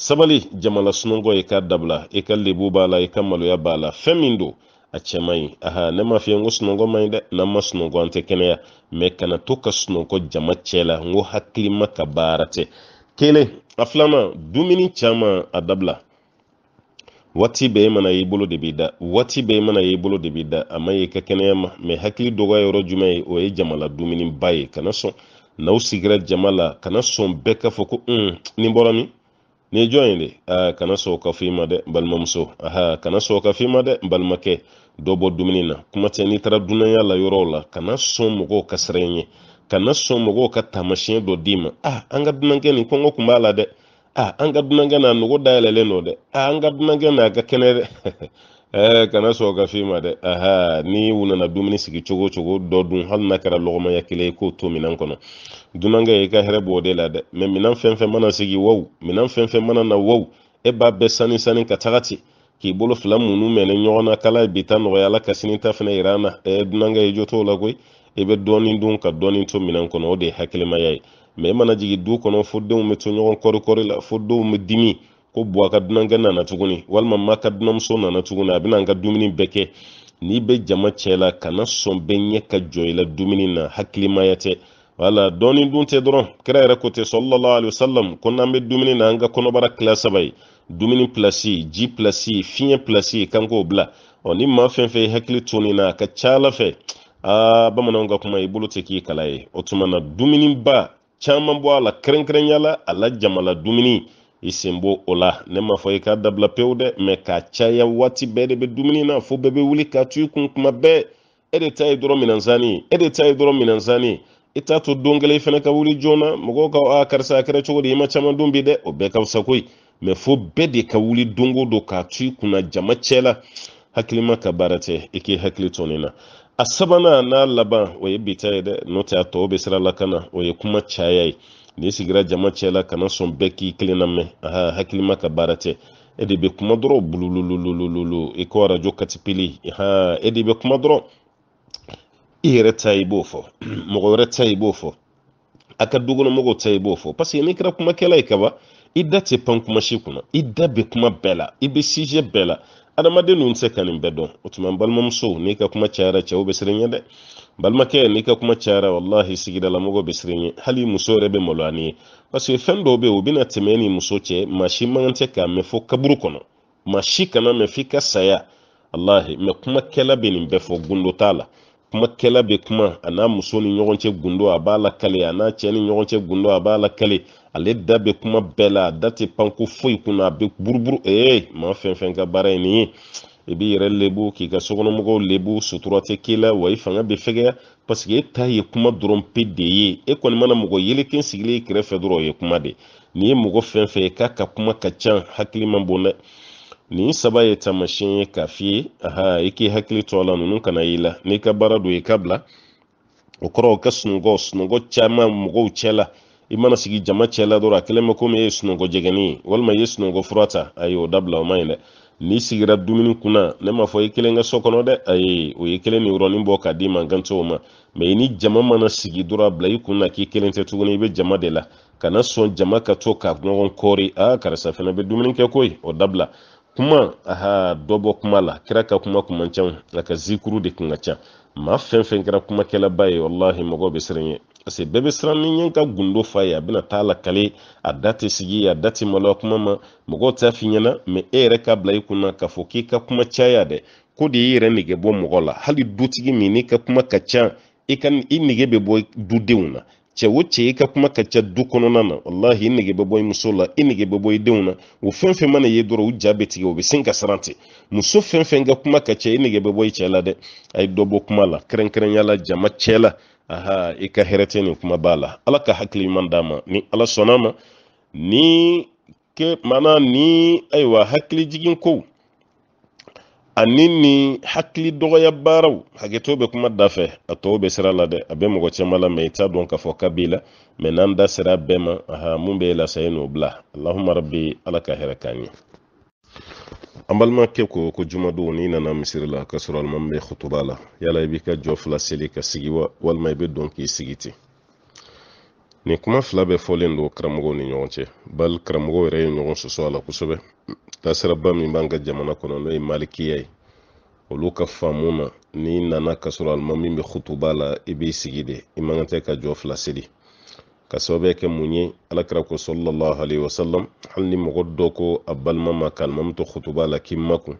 sabali jamana sunɔgɔ i ka dabila i ka lebu b'a la i ka maloya b'a la fɛn min don a cɛ man ɲi aha ne m'a f'i ye n ko sunɔgɔ man ɲi dɛ n'an ma sunɔgɔ an tɛ kɛnɛya mɛ kana to ka sunɔgɔ jama cɛ la n ko hakilima ka baara tɛ kelen a filanan dumuni caman a dabila waati bɛɛ mana y'i bolo de b'i da wati bɛɛ mana y'i bolo de b'i da a ma y'i ka kɛnɛya ma mɛ hakili dɔgɔya yɔrɔ jumɛn ye o ye jamala dumuniba ye kana sɔn n'aw sigira jama la kana sɔn bɛɛ k'a fɔ ko un hmm, nin bɔra min nin ye jɔn ye de aa kana sɔn o ka f'i ma dɛ balimamuso aha kana sɔn o ka f'i ma dɛ balimakɛ dɔ bɔ dumuni na kuma tɛ n'i taara dunanya la yɔrɔw la kana sɔn mɔgɔw ka siran ɲɛ kana sɔn mɔgɔw ka taamasiyɛn dɔ d'i ma ah an ka dunankɛ nin kɔngɔ tun b'a la dɛ a ah, an ka dunankɛ n'a nogo dayɛlɛlen don dɛ a ah, an ka dunankɛ n'a ka kɛnɛ dɛ eh, kana sɔn ka f'i ma dɛ aha ni u nana dumuni sigi cogo cogo dɔ dun hali n'a kɛra lɔgɔmaya kelen ye k'o to minan kɔnɔ dunankɛ i ka hɛrɛ b'o de la dɛ mɛ minan fɛn fɛn mana sigi wow minan fɛn fɛn mana na wow e b'a bɛɛ sani sani ka taga k'i bolo fila munnu mɛnɛ ɲɔgɔn na kala e bi ta nɔgɔya e e la ta fɛnɛ yira an na dunankɛ i jo la koyi i bɛ dɔɔni dun ka dɔɔni to minan kɔnɔ de ye hakilimaya ye mɛ mana jigi du kɔnɔ fo denw bɛ to ɲɔgɔn kɔrikɔri la fo denw bɛ dimi ko buwa ka dunankɛ nana tuguni walima ma ka dunamuso nana tuguni a bɛna n ka dumuni bɛɛ kɛ n'i bɛ jama cɛ la kana sɔn bɛɛ ɲɛ ka jɔ i la dumuni na hakilimaya tɛ wala dɔɔni dun tɛ dɔrɔn kira yɛrɛ ko tɛ sɔlɔlɔ alayi wasalam ko n'an bɛ dumuni na an ka kɔnɔbara kila saba ye dumuni pilasi ji pilasi fiɲɛ pilasi kan k'o bila ɔ ni maa fɛn fɛn ye hakili to nin na a ka ca ala fɛ aa bamananw ka kuma i bolo tɛ k'i kala ye o tuma na dumuni ba caman bɔ a la kɛrɛnkɛrɛnya la a la jamala dumuni i sen b'o o la ne m'a fɔ i k'a dabila pewu dɛ mɛ k'a caya waati bɛɛ de bɛ dumuni na fo bɛɛ bɛ wuli k'a to i kun kuma bɛɛ e de ta ye dɔrɔn minɛnsanni e de ta ye dɔrɔn minɛnsanni i t'a to don kelen i fana ka wuli joona mɔgɔw ka a karisa a kɛra cogo di i ma caman dun bi dɛ o bɛɛ ka fisa koyi mɛ fo bɛɛ de ka wuli don don k'a to i kunna jama cɛ la hakilima ka baara tɛ i k'i hakili to nin na a sabanan n'a laban o ye bita ye dɛ n'o tɛ a tɔw bɛ sira la o ye kuma caya ye n'i sigira jama cɛla kana sɔn bɛɛ k'i kelen na mɛn aha hakilima ka baara tɛ e de bɛ kuma dɔrɔn bulululululu i ko arajo katipili aha e de bɛ kuma dɔrɔn i yɛrɛ ta i b'o fɔ mɔgɔ wɛrɛ ta i b'o fɔ a ka dukɔnɔmɔgɔw ta i b'o fɔ parce n'i kɛra kumakɛla ye kaban i da tɛ pan kuma si kunna i da bɛ kuma bɛɛ la i bɛ sijɛ bɛɛ la adamaden ninnu tɛ se ka nin bɛɛ dɔn o tuma n balimamuso n'i ka kuma cayara cɛw bɛ siran ye dɛ balimakɛ n'i ka kuma cayara wallahi sigidalamɔgɔ bɛ siran ye hali muso yɛrɛ bɛ maloya ni ye parce fɛn dɔw bɛ yen o bɛna tɛmɛ ni muso cɛ maa si man kan tɛ k'a mɛn fɔ kaburu kɔnɔ maa si kana mɛn f'i ka saya wallahi mɛ kɛla bɛ nin bɛɛ fɔ gundo t'a la kɛla bɛ kuma a n'a muso ni ɲɔgɔn cɛ gundo a b'a lakale a n'a ni ɲɔgɔn cɛ gundo a b'a ale da bɛ kuma bɛɛ la a da tɛ pan ko foyi kunna a bɛ buruburu ee maa fɛn fɛn ka baara ye nin ye i b'i yɛrɛ lebu k'i ka sokɔnɔmɔgɔw lebu sutura tɛ k'i la wa i fanga bɛ fɛgɛya parce que e ta ye kuma dɔrɔn pe de ye e kɔni mana mɔgɔ yeleken sigilen kɛrɛfɛ dɔrɔn o ye kuma de nin ye mɔgɔ fɛn fɛn ye k'a ka kuma ka can hakili man bon dɛ nin saba ye taamasiyɛn ye k'a f'i ye aha i k'i hakili to a la ninnu kana y'i la n'i ka baara don i ka bila o kɔrɔ o ka sunɔgɔ sunɔgɔ caman mɔgɔw la i mana sigi jama cɛla dɔrɔn a kelen bɛ komi e ye sunɔgɔ jɛgɛni walima i ye sunɔgɔ fura ta ayi o dabila o man ɲi dɛ n'i sigira dumuni kunna ne m'a fɔ i kelen ka so kɔnɔ dɛ ayi o ye kelen ni yɔrɔnin bɔ k'a d'i ma n ma mɛ i ni jama mana sigi dɔrɔn a bila i kun k'i kelen tɛ tuguni i bɛ jama de la kana sɔn jama ka to ka ɲɔgɔn kɔɔri aa karisa fana bɛ dumuni kɛ koyi o dabila kuma aha dɔ bɔ kuma la kira ka kuma kun man a ka zikuru de kun ka ca maa fɛn fɛn kɛra kumakɛlaba ye walahi mɔgɔ bɛ siran ye parce que bɛɛ bɛ siran ni ye ka gundo fa ye a bɛna taa lakale a da tɛ sigi a da tɛ maloya kuma ma mɔgɔw t'a f'i ɲɛna mɛ e yɛrɛ k'a bila i kunna k'a fɔ k'i ka kuma caya dɛ ko de y'i yɛrɛ nege bɔ mɔgɔ la hali dutigi min n'i ka kuma ka ca i ka i nege bɛ bɔ dudenw na cɛ o cɛ i ka kuma ka ca du kɔnɔna na walahi i nege bɛ bɔ i muso la i nege bɛ bɔ i denw na o fɛn fɛn mana ye dɔrɔn u ja bɛ tigɛ o bɛ sin ka siran ten muso fɛn fɛn ka kuma ka ca i nege bɛ bɔ i cɛ la dɛ a ye dɔ bɔ kuma la kɛrɛnkɛrɛnya la jama cɛ la aha i ka hɛrɛ tɛ kuma ba la ala ka hakili ɲuman d'a ma ni ala sɔnna ma ni ke mana ni ayiwa hakili jigin kow ani ni hakili dɔgɔya baaraw hakɛto bɛ kuma dafɛ a tɔw bɛ sira la dɛ a bɛ mɔgɔ caaman la mɛ i t'a dɔn k'a fɔ kabi la mɛ n'an da sira a bɛɛ ma aha mun bɛ e lasa i n'o bila allahuma rabbi ala ka hɛrɛ k'an ye ambalma balimakɛ ko ko jumadon n'i nana misiri la ka sɔrɔ alimami bɛ khutuba la yala i b'i ka jɔ fila seli ka sigi wa walima i bɛ don k'i sigi ten nin kuma fila bɛɛ fɔlen do karamɔgɔw ni ɲɔgɔn cɛ bali karamɔgɔw yɛrɛ ye ɲɔgɔn sɔsɔ a la kosɛbɛ taasiraba min b'an ka jamana kɔnɔ n'o ye malikiya ye olu ka faamu na n'i nana ka sɔrɔ alimami bɛ khutuba la i b'i sigi de i man kan tɛ ka jɔ fila seli ka sababuya kɛ mun ye alakira ko salallahu alaihi wasallam hali ni mɔgɔ dɔ ko a balima ma ka to khutuba la k'i makun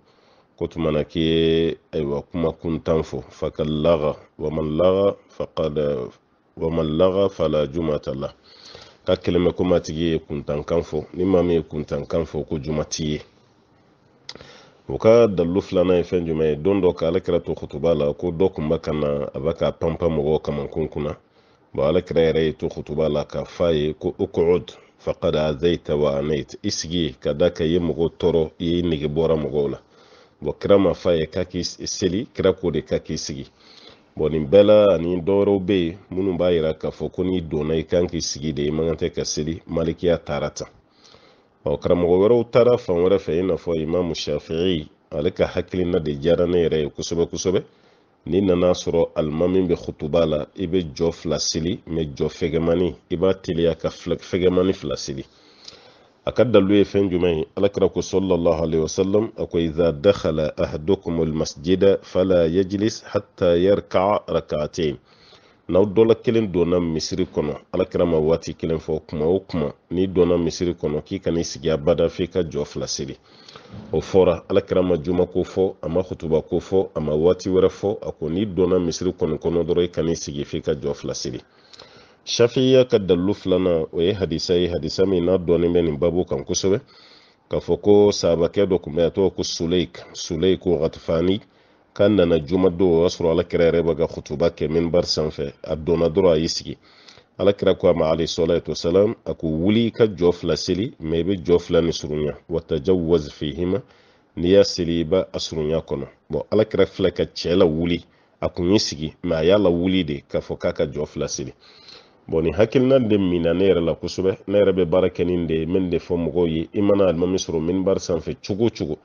ko tumana k'i ye ayiwa kuma kuntan fɔ fakad laga waman laga fala jumata la ka kɛlɛmɛ komi a tigi ye kuntankan fɔ ni maa min ye kuntankan fɔ ko juma ti ye u ka dalilu filanan ye fɛn jumɛn ye don dɔ ka alakira to khutuba la ko dɔ kun ba ka na a b'a ka panpan mɔgɔw kamankun kunna bo alakirayɛrɛ ye khutuba la k'a f'a ye ko faqad azaita wa anait i sigi ka da ka i ye mɔgɔw tɔɔrɔ i ye nege bɔra de ka k'i nin bɛɛ la ani dɔwɛrɛw bɛ yen k'a fɔ ko n'i sigi de i man malikiya taara tan ɔ karamɔgɔ wɛrɛw taara fan wɛrɛ fɛ i n'a fɔ shafi'i ale ka hakilina de diyara ne yɛrɛ ye kosɛbɛ n'i nana sɔrɔ alimami bɛ khutuba la i bɛ jɔ fila seli mɛ jɔ fɛgɛmani i b'a teliya ka fɛgɛmani fila seli a ka dalu ye fɛn jumɛn ye alakira ko sallallahu alaihi wasallam a ko idha dakhala ahadukum almasjida fala yajlis hatta yarka'a rak'atayn n'aw dɔ la kelen donna misiri kɔnɔ alakira ma waati kelen fɔ kuma o kuma n'i donna misiri kɔnɔ k'i kana i sigi abada f'i ka jɔ fila seli o fɔra alakira ma juma ko fɔ a ma kutuba ko fɔ a ma waati wɛrɛ fɔ a ko n'i donna misiri kɔni kɔnɔ dɔrɔn i kana i sigi f'i ka jɔ fila seli shafiya ka dalilu filanan o ye hadisa ye hadisa min n'a dɔɔnin bɛ nin babu kan kosɛbɛ k'a fɔ ko sahabakɛ dɔ tun bɛ a tɔgɔ ko suleik suleik wagatufani k'a nana juma do o y'a sɔrɔ alakira yɛrɛ bɛ ka khutuba kɛ minbar sanfɛ a donna dɔrɔn a y'i sigi alakira ko a ma alayhi salatu wasalam a ko wuli i ka jɔ fila seli mɛ i bɛ jɔ fila ni surunya wa tajawaz fihima n'i y'a seli i b'a a surunya kɔnɔ bɔn alakira filɛ ka cɛ la wuli a kun y'i sigi mɛ a y'a la wuli de k'a fɔ k'a ka jɔ fila seli bon nin hakilina de mina ne yɛrɛ la kosɛbɛ ne yɛrɛ bɛ baara kɛ nin de ye n bɛ nin de fɔ mɔgɔw ye i mana alimami sɔrɔ minbar sanfɛ cogo cogo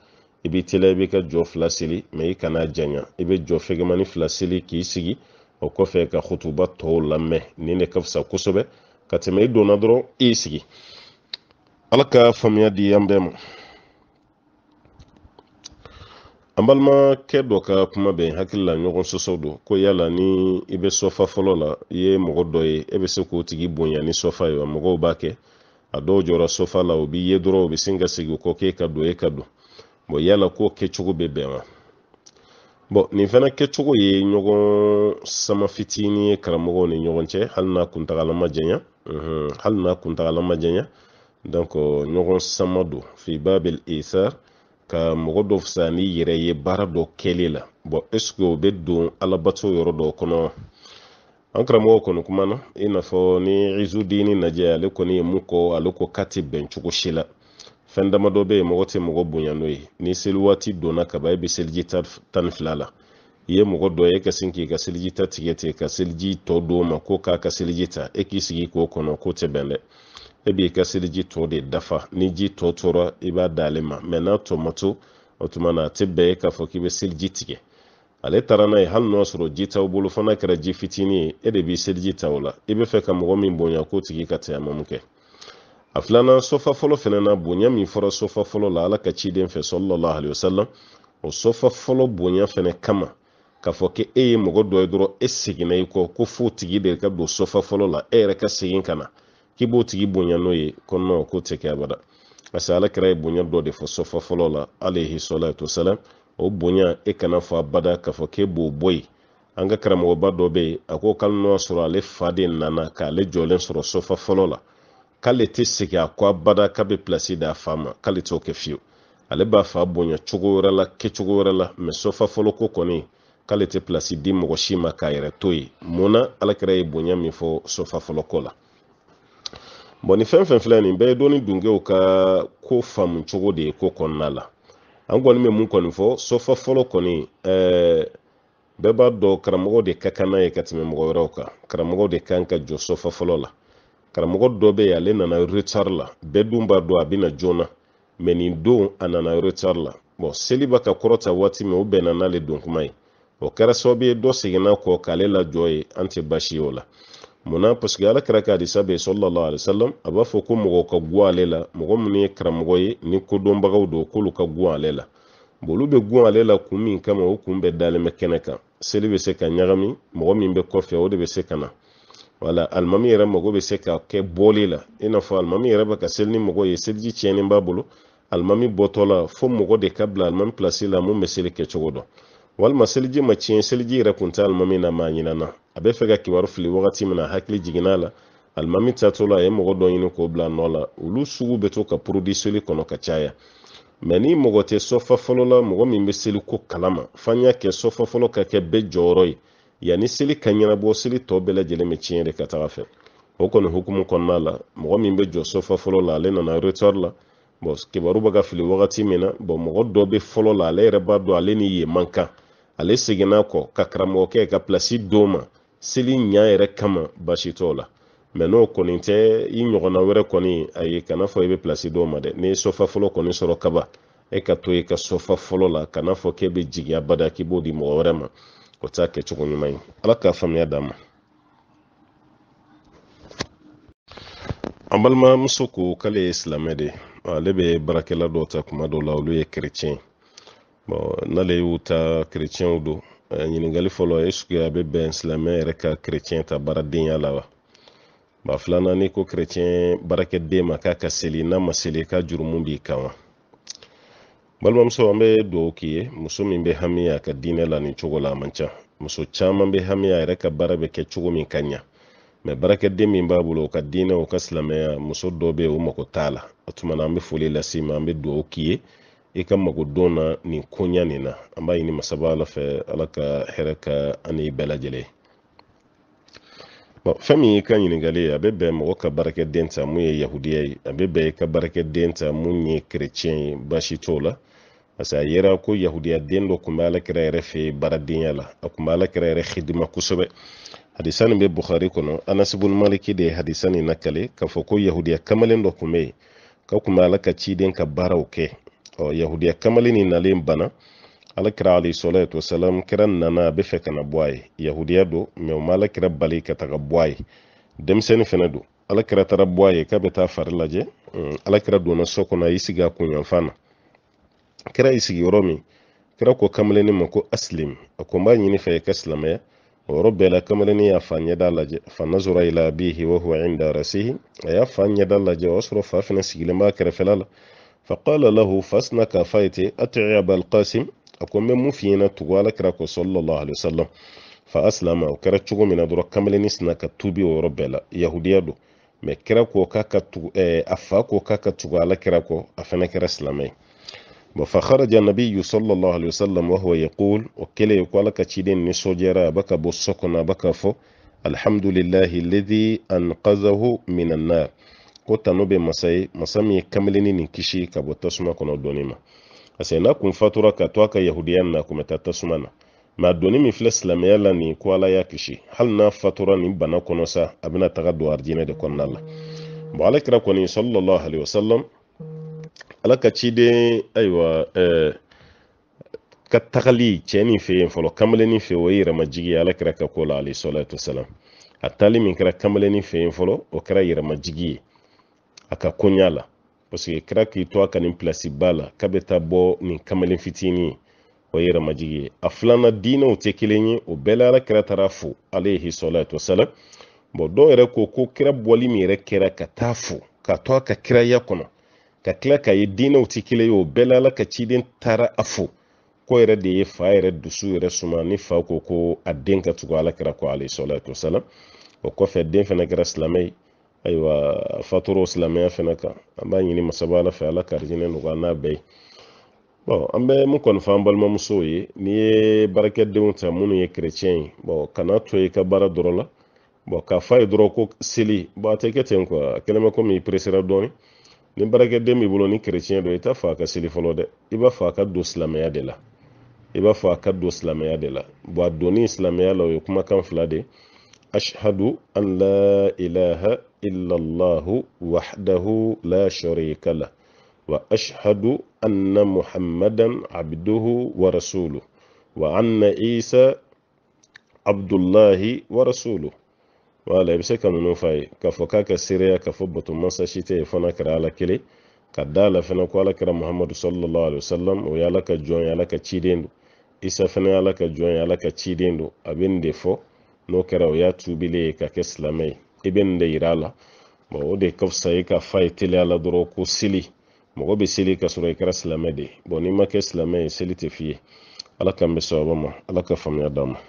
i b'i teliya i b'i ka jɔ fila seli mɛ i kana janya i bɛ jɔ fɛgɛmani fila seli k'i sigi o kɔfɛ ka hutuba tɔw lamɛn nin de ka fisa kosɛbɛ ka tɛmɛ i donna dɔrɔn i sigi ala ka faamuya di an bɛɛ ma an balimakɛ dɔ ka kuma bɛ hakili la ɲɔgɔn sɔsɔ don ko yala ni i bɛ sɔfa fɔlɔ la i ye mɔgɔ dɔ ye e bɛ se k'o tigi bonya ni sɔfa ye wa mɔgɔw b'a kɛ a dɔw jɔra sɔfa la o b'i ye dɔrɔn o bɛ sin ka sigi o kɔ k'e ka don e ka don bon yala ko kɛcogo bɛ bɛn wa bon nin fana kɛcogo ye nyogo sama fitini ye karamɔgɔw ni ɲɔgɔn cɛ hali n'a kuntagala ma janya mhm, hali n'a kuntagala ma janya donc nyogo sama do fi babel isar ka mɔgɔ dɔ fsani yire ye baara dɔ kɛli la bon est ce que o bɛ don alabato yɔrɔ dɔ kɔnɔ an karamɔgɔ kɔni kumana i n'a fɔ ni izudini najɛ ale kɔni ye mun kɔ ale ko k'a tɛ bɛn cogo si la fɛn damadɔ bɛ yen mɔgɔ tɛ mɔgɔ bonya n'o ye ni seli waati donna ka ban e bɛ seliji tan ni fila la i ye mɔgɔ dɔ ye e ka sin k'i ka seliji ta tigɛ ten ka seliji tɔ d'o ma ko k'a ka seliji ta e k'i sigi k'o kɔnɔ k'o tɛ bɛn dɛ e b'i ka seliji tɔ de dafa ni ji tɔ tora i b'a d'ale ma mɛ n'a tɔ ma to o tuma na a tɛ bɛn e k'a fɔ k'i bɛ seliji tigɛ ale taara n'a ye hali n'o sɔrɔ ji t'aw bolo fo kɛra ji fitinin ye e de b'i seliji ta o la i bɛ fɛ ka mɔgɔ min bonya k'o tigi ka tɛmɛ mun kɛ a filanan sofa fɔlɔ fɛnɛ na bonya min fɔra sofa fɔlɔ la ala ka ciden fɛ sɔlɔlahu alehi wasalam o sofa fɔlɔ bonya fɛnɛ kama k'a fɔ ke e ye mɔgɔ dɔ ye dɔrɔn e seginna i kɔ ko fo tigi de ka don sofa fɔlɔ la e yɛrɛ ka segin ka na k'i b'o tigi bonya n'o ye ko nɔ ko tɛ kɛ abada parce ala kɛra ye bonya dɔ de fɔ sofa fɔlɔ la alayhi salatu wasalam o bonya e kana fɔ abada k'a fɔ k'e b'o bɔ yen an ka karamɔgɔba dɔ bɛ yen a ko k'ali n'o y'a sɔrɔ ale faden nana k'ale jɔlen sɔrɔ sofa fɔlɔ la k'ale tɛ segi a kɔ abada k'a bɛ pilasi d'a fa ma k'ale t'o kɛ fiyewu ale b'a fa e bonya cogo wɛrɛ la kɛcogo wɛrɛ la mɛ sɔfa fɔlɔ ko kɔni k'ale tɛ pilasi di mɔgɔ si ma k'a yɛrɛ to yen mun na alakira ye bonya min fɔ sɔfa fɔlɔ ko la bɔn nin fɛn fɛn filɛ nin bɛɛ ye dɔɔni eh, dunkew ka ko faamu cogo de ye ko kɔnɔna la an kɔni bɛ mun kɔni fɔ sɔfa fɔlɔ kɔni ɛɛ bɛɛ b'a dɔn karamɔgɔ de ka kan n'a ye ka tɛmɛ mɔgɔ wɛrɛw kan karamɔgɔ de kan ka jɔ sɔfa fɔlɔ la karamɔgɔ dɔ bɛ yen ale nana retard la bɛɛ dun b'a dɔn a bɛna joona mɛ nin don a nana retard la bɔn seli b'a ka kɔrɔta waati min o bɛnna n'ale don kuma ye o kɛra sababu ye dɔ seginna kɔ k'ale lajɔ ye an tɛ baasi ye o la munna paseke ala kɛra ka hadisa bɛ sɔlɔlɔ alisalam a b'a fɔ ko mɔgɔ ka gun ale la mɔgɔ minnu ye karamɔgɔ ye ni kodɔnbagaw don k'olu ka gun ale la olu bɛ gun ale la kun min kama o kun bɛɛ dalen bɛ kɛnɛ kan seli bɛ se ka ɲagami mɔgɔ min bɛ kɔfɛ o de bɛ se ka na wala alimami yɛrɛ mago bɛ se ka kɛ bɔli la i n'a fɔ alimami yɛrɛ bɛ ka seli ni mɔgɔ ye seliji tiɲɛni b'a bolo alimami bɔtɔ la fo mɔgɔ de ka bila alimami pilasi la mun bɛ seli kɛcogo dɔn walima seliji ma tiɲɛ seliji yɛrɛ kun tɛ alimami na maa ɲinana a bɛ fɛ ka kibaru fili wagati min na hakili jiginna a la alimami taatɔ la a ye mɔgɔ dɔ ɲini k'o bila a nɔ la olu sugu bɛ to ka porodi seli kɔnɔ ka caya mɛ ni mɔgɔ tɛ sɔfa fɔlɔ la mɔgɔ min bɛ seli ko kalama f'an y'a kɛ sɔfa fɔlɔ ka kɛ bɛɛ jɔyɔrɔ ye yanni seli ka ɲɛnabɔ seli tɔ bɛɛ lajɛlen bɛ tiɲɛ de ka taga fɛ o kɔni hukumu kɔnɔna la mɔgɔ min bɛ jɔ sofa fɔlɔ la ale nana retard la bɔn kibaru bɛ ka fili wagati min na bɔn mɔgɔ dɔ bɛ fɔlɔ la ale yɛrɛ b'a dɔn ale ni ye man kan ale seginna kɔ ka karamɔgɔkɛ ka pilasi d'o ma seli ɲa yɛrɛ kama basi t'o la mɛ n'o kɔni tɛ i ɲɔgɔnna wɛrɛ kɔni ayi kana fɔ i bɛ pilasi d'o ma dɛ n'i ye sofa fɔlɔ kɔni sɔrɔ kaba e ka to i ka sofa fɔlɔ la kana fɔ k'e bɛ jigin abada k'i b'o di mɔgɔ wɛrɛ ma o eh, t'a kɛcogo ɲuman ye ala k'a faamuya d'an ma an balimamuso ko k'ale ye silamɛ de ale bɛ baarakɛla ta kuma dɔ la olu ye kerecɛn n'ale y'u ta kerecɛnw don ɲiningali fɔlɔ esuke a bɛ bɛn silamɛ yɛrɛ ka kerecɛn ta baaradenya la wa ba filanan ni ko kerecɛn baarakɛden ma k'a ka seli n'a ma seli ka jurumu b'i kan wa balimamuso an bɛ dugawu k'i ye muso min bɛ hami a ka diinɛ la nin cogo la a man ca muso caman bɛ hami a yɛrɛ ka baara bɛ kɛ cogo min ka ɲa mɛ baarakɛden min b'a bolo o ka diinɛ o ka silamɛya muso dɔ bɛ o mago t'a la o tuma na an bɛ foli lase i ma an bɛ dugawu k'i ye i ka mago don na nin koɲa nin na an b'a ɲini masaba ala fɛ ala ka hɛrɛ ka ani bɛɛ lajɛlen bon fɛn min y'i ka ɲiningali ye a bɛ bɛn mɔgɔ ka baarakɛden ta mun ye yahudiya ye a bɛ bɛn i ka baarakɛden ta mun ye kerecɛn ye baasi t'o la parce que a yɛrɛ ko den dɔ kun bɛ alakira yɛrɛ fɛ baaradenya la a kun bɛ alakira yɛrɛ hidima kosɛbɛ hadisa nin bɛ buhari kɔnɔ anasibun maliki de ye hadisa nin nakale k'a fɔ ko yahudiya kamalen dɔ kun bɛ yen ka kun bɛ ala ka ciden ka baaraw kɛ ɔ yahudiya kamalen nin nalen bana alakira alayhisalatu wasalam kɛra nana a bɛ fɛ kana bɔ a ye yahudiya don mɛ o ma alakira bali ka taga bɔ a ye denmisɛnnin fɛnɛ don alakira taara bɔ a ye k'a bɛ taa fari lajɛ alakira donna so kɔnɔ a y'i sigi a kunyanfan na kira i sigiyɔrɔ min kira ko kamalennin ma ko asilim a ko n b'a ɲini fɛ i ka silamɛya o yɔrɔ bɛɛ la kamalennin y'a fa ɲɛda lajɛ fa nazara ila abihi wa huwa inda rasihi a y'a fa ɲɛda lajɛ o y'a sɔrɔ fa fɛnɛ sigilen b'a kɛrɛfɛla la faqala lahu fa sina k'a f'a ye ten ati'i abalkasim a ko n bɛ mun f'i tugu ala kira kɔ sallallahu alaihi wasallam fa asilama o kɛra cogo min na dɔrɔn kamalennin sina ka tubi o yɔrɔ bɛɛ la yahudiya don mɛ kira ko k'a ka tugu eh, a fa ko k'a ka tugu ala kira kɔ a fɛnɛ kɛra silamɛ ye فخرج النبي صلى الله عليه وسلم وهو يقول وكلا يقول لك تشيدين نسوجرا بك بوسكنا بك فو الحمد لله الذي أنقذه من النار ko tanu bɛ masa ye masa min ye kamalennin nin kisi ka bɔ tasuma kɔnɔ dɔɔni ma parce que n'a kun fatura ka to a ka yahudiya na a kun bɛ taa tasuma na mɛ a dɔɔni min filɛ silamɛya la nin ko ala ala ka ciden ayiwa eh, ka tagali cɛɛ min fɛ yen fɔlɔ kamalennin fɛ o ye yɛrɛmajigi ye ala kɛra ka ko la alayhi salatu wasalam a tali min kɛra kamalennin fɛ yen fɔlɔ o kɛra yɛrɛmajigi ye a ka koɲa la parseke kɛra k'i to a ka nin pilasi ba la k'a bɛ taa bɔ nin kamalen fitinin ye o ye yɛrɛmajigi ye a filanan diinɛw tɛ kelen ye o bɛɛ la ala kɛra taara fo alayhi salatu wasalam bɔn dɔw yɛrɛ ko ko kira bɔli min yɛrɛ kɛra ka taa fo ka to a ka kiraya kɔnɔ ka tila k'a ye diinɛw tɛ kelen ye o bɛɛ la ala ka ciden taara a fo ko yɛrɛ de ye fa yɛrɛ dusu yɛrɛ suma ni fa ko ko a den ka tugu ala kira ko alayhisalatu wasalam o kɔfɛ den fana kɛra silamɛ ye ayiwa fator'o silamɛya fana kan an b'a ɲini masaba ala fɛ ala ka nɔgɔya n'a bɛɛ ye bon an bɛ mun kɔni fɔ an balimamusow ye n'i ye baarakɛdenw ta minnu ye kerecɛn ye bon kana to i ka baara dɔrɔn la bon k'a fɔ a ye dɔrɔn ko seli bon a tɛ kɛ ten kuwa a kɛlen bɛ komi i peresera dɔɔnin ni baarakɛden b'i bolo ni kerecɛn dɔ i t'a fɔ a ka seli fɔlɔ dɛ i b'a fɔ a ka don silamɛya de la i b'a fɔ a ka don silamɛya de la bɔn a donni silamɛya la o ye kumakan fila de ashhadu an la ilaha illallahu wahdahu la sharika la wa ashhadu anna muhammadan abduhu wa rasuluh wa anna isa abdullahi wa rasuluh wala i bɛ se ka ninnu fa ye k'a fɔ k'a ka seereya k'a fɔ bato mansa tɛ ye fana kɛra ala kelen ka da la fana ko ala kɛra muhamadu sallallahu alaihi wasallam o ye ala ka jɔn ye ala ka ciden don isa fana ye ala ka jɔn ye ala ka ciden don a bɛ nin de fɔ n'o kɛra o y'a tuubilen ye ka kɛ silamɛ ye i bɛ nin de yira la bon o de ka fisa i ka fa ye teliya la dɔrɔn ko seli mɔgɔ bɛ seli ka sɔrɔ i kɛra silamɛ de ye n'i ma kɛ silamɛ ye seli tɛ f'i ala k'an bɛ sababa ma ala ka faamuya d'an ma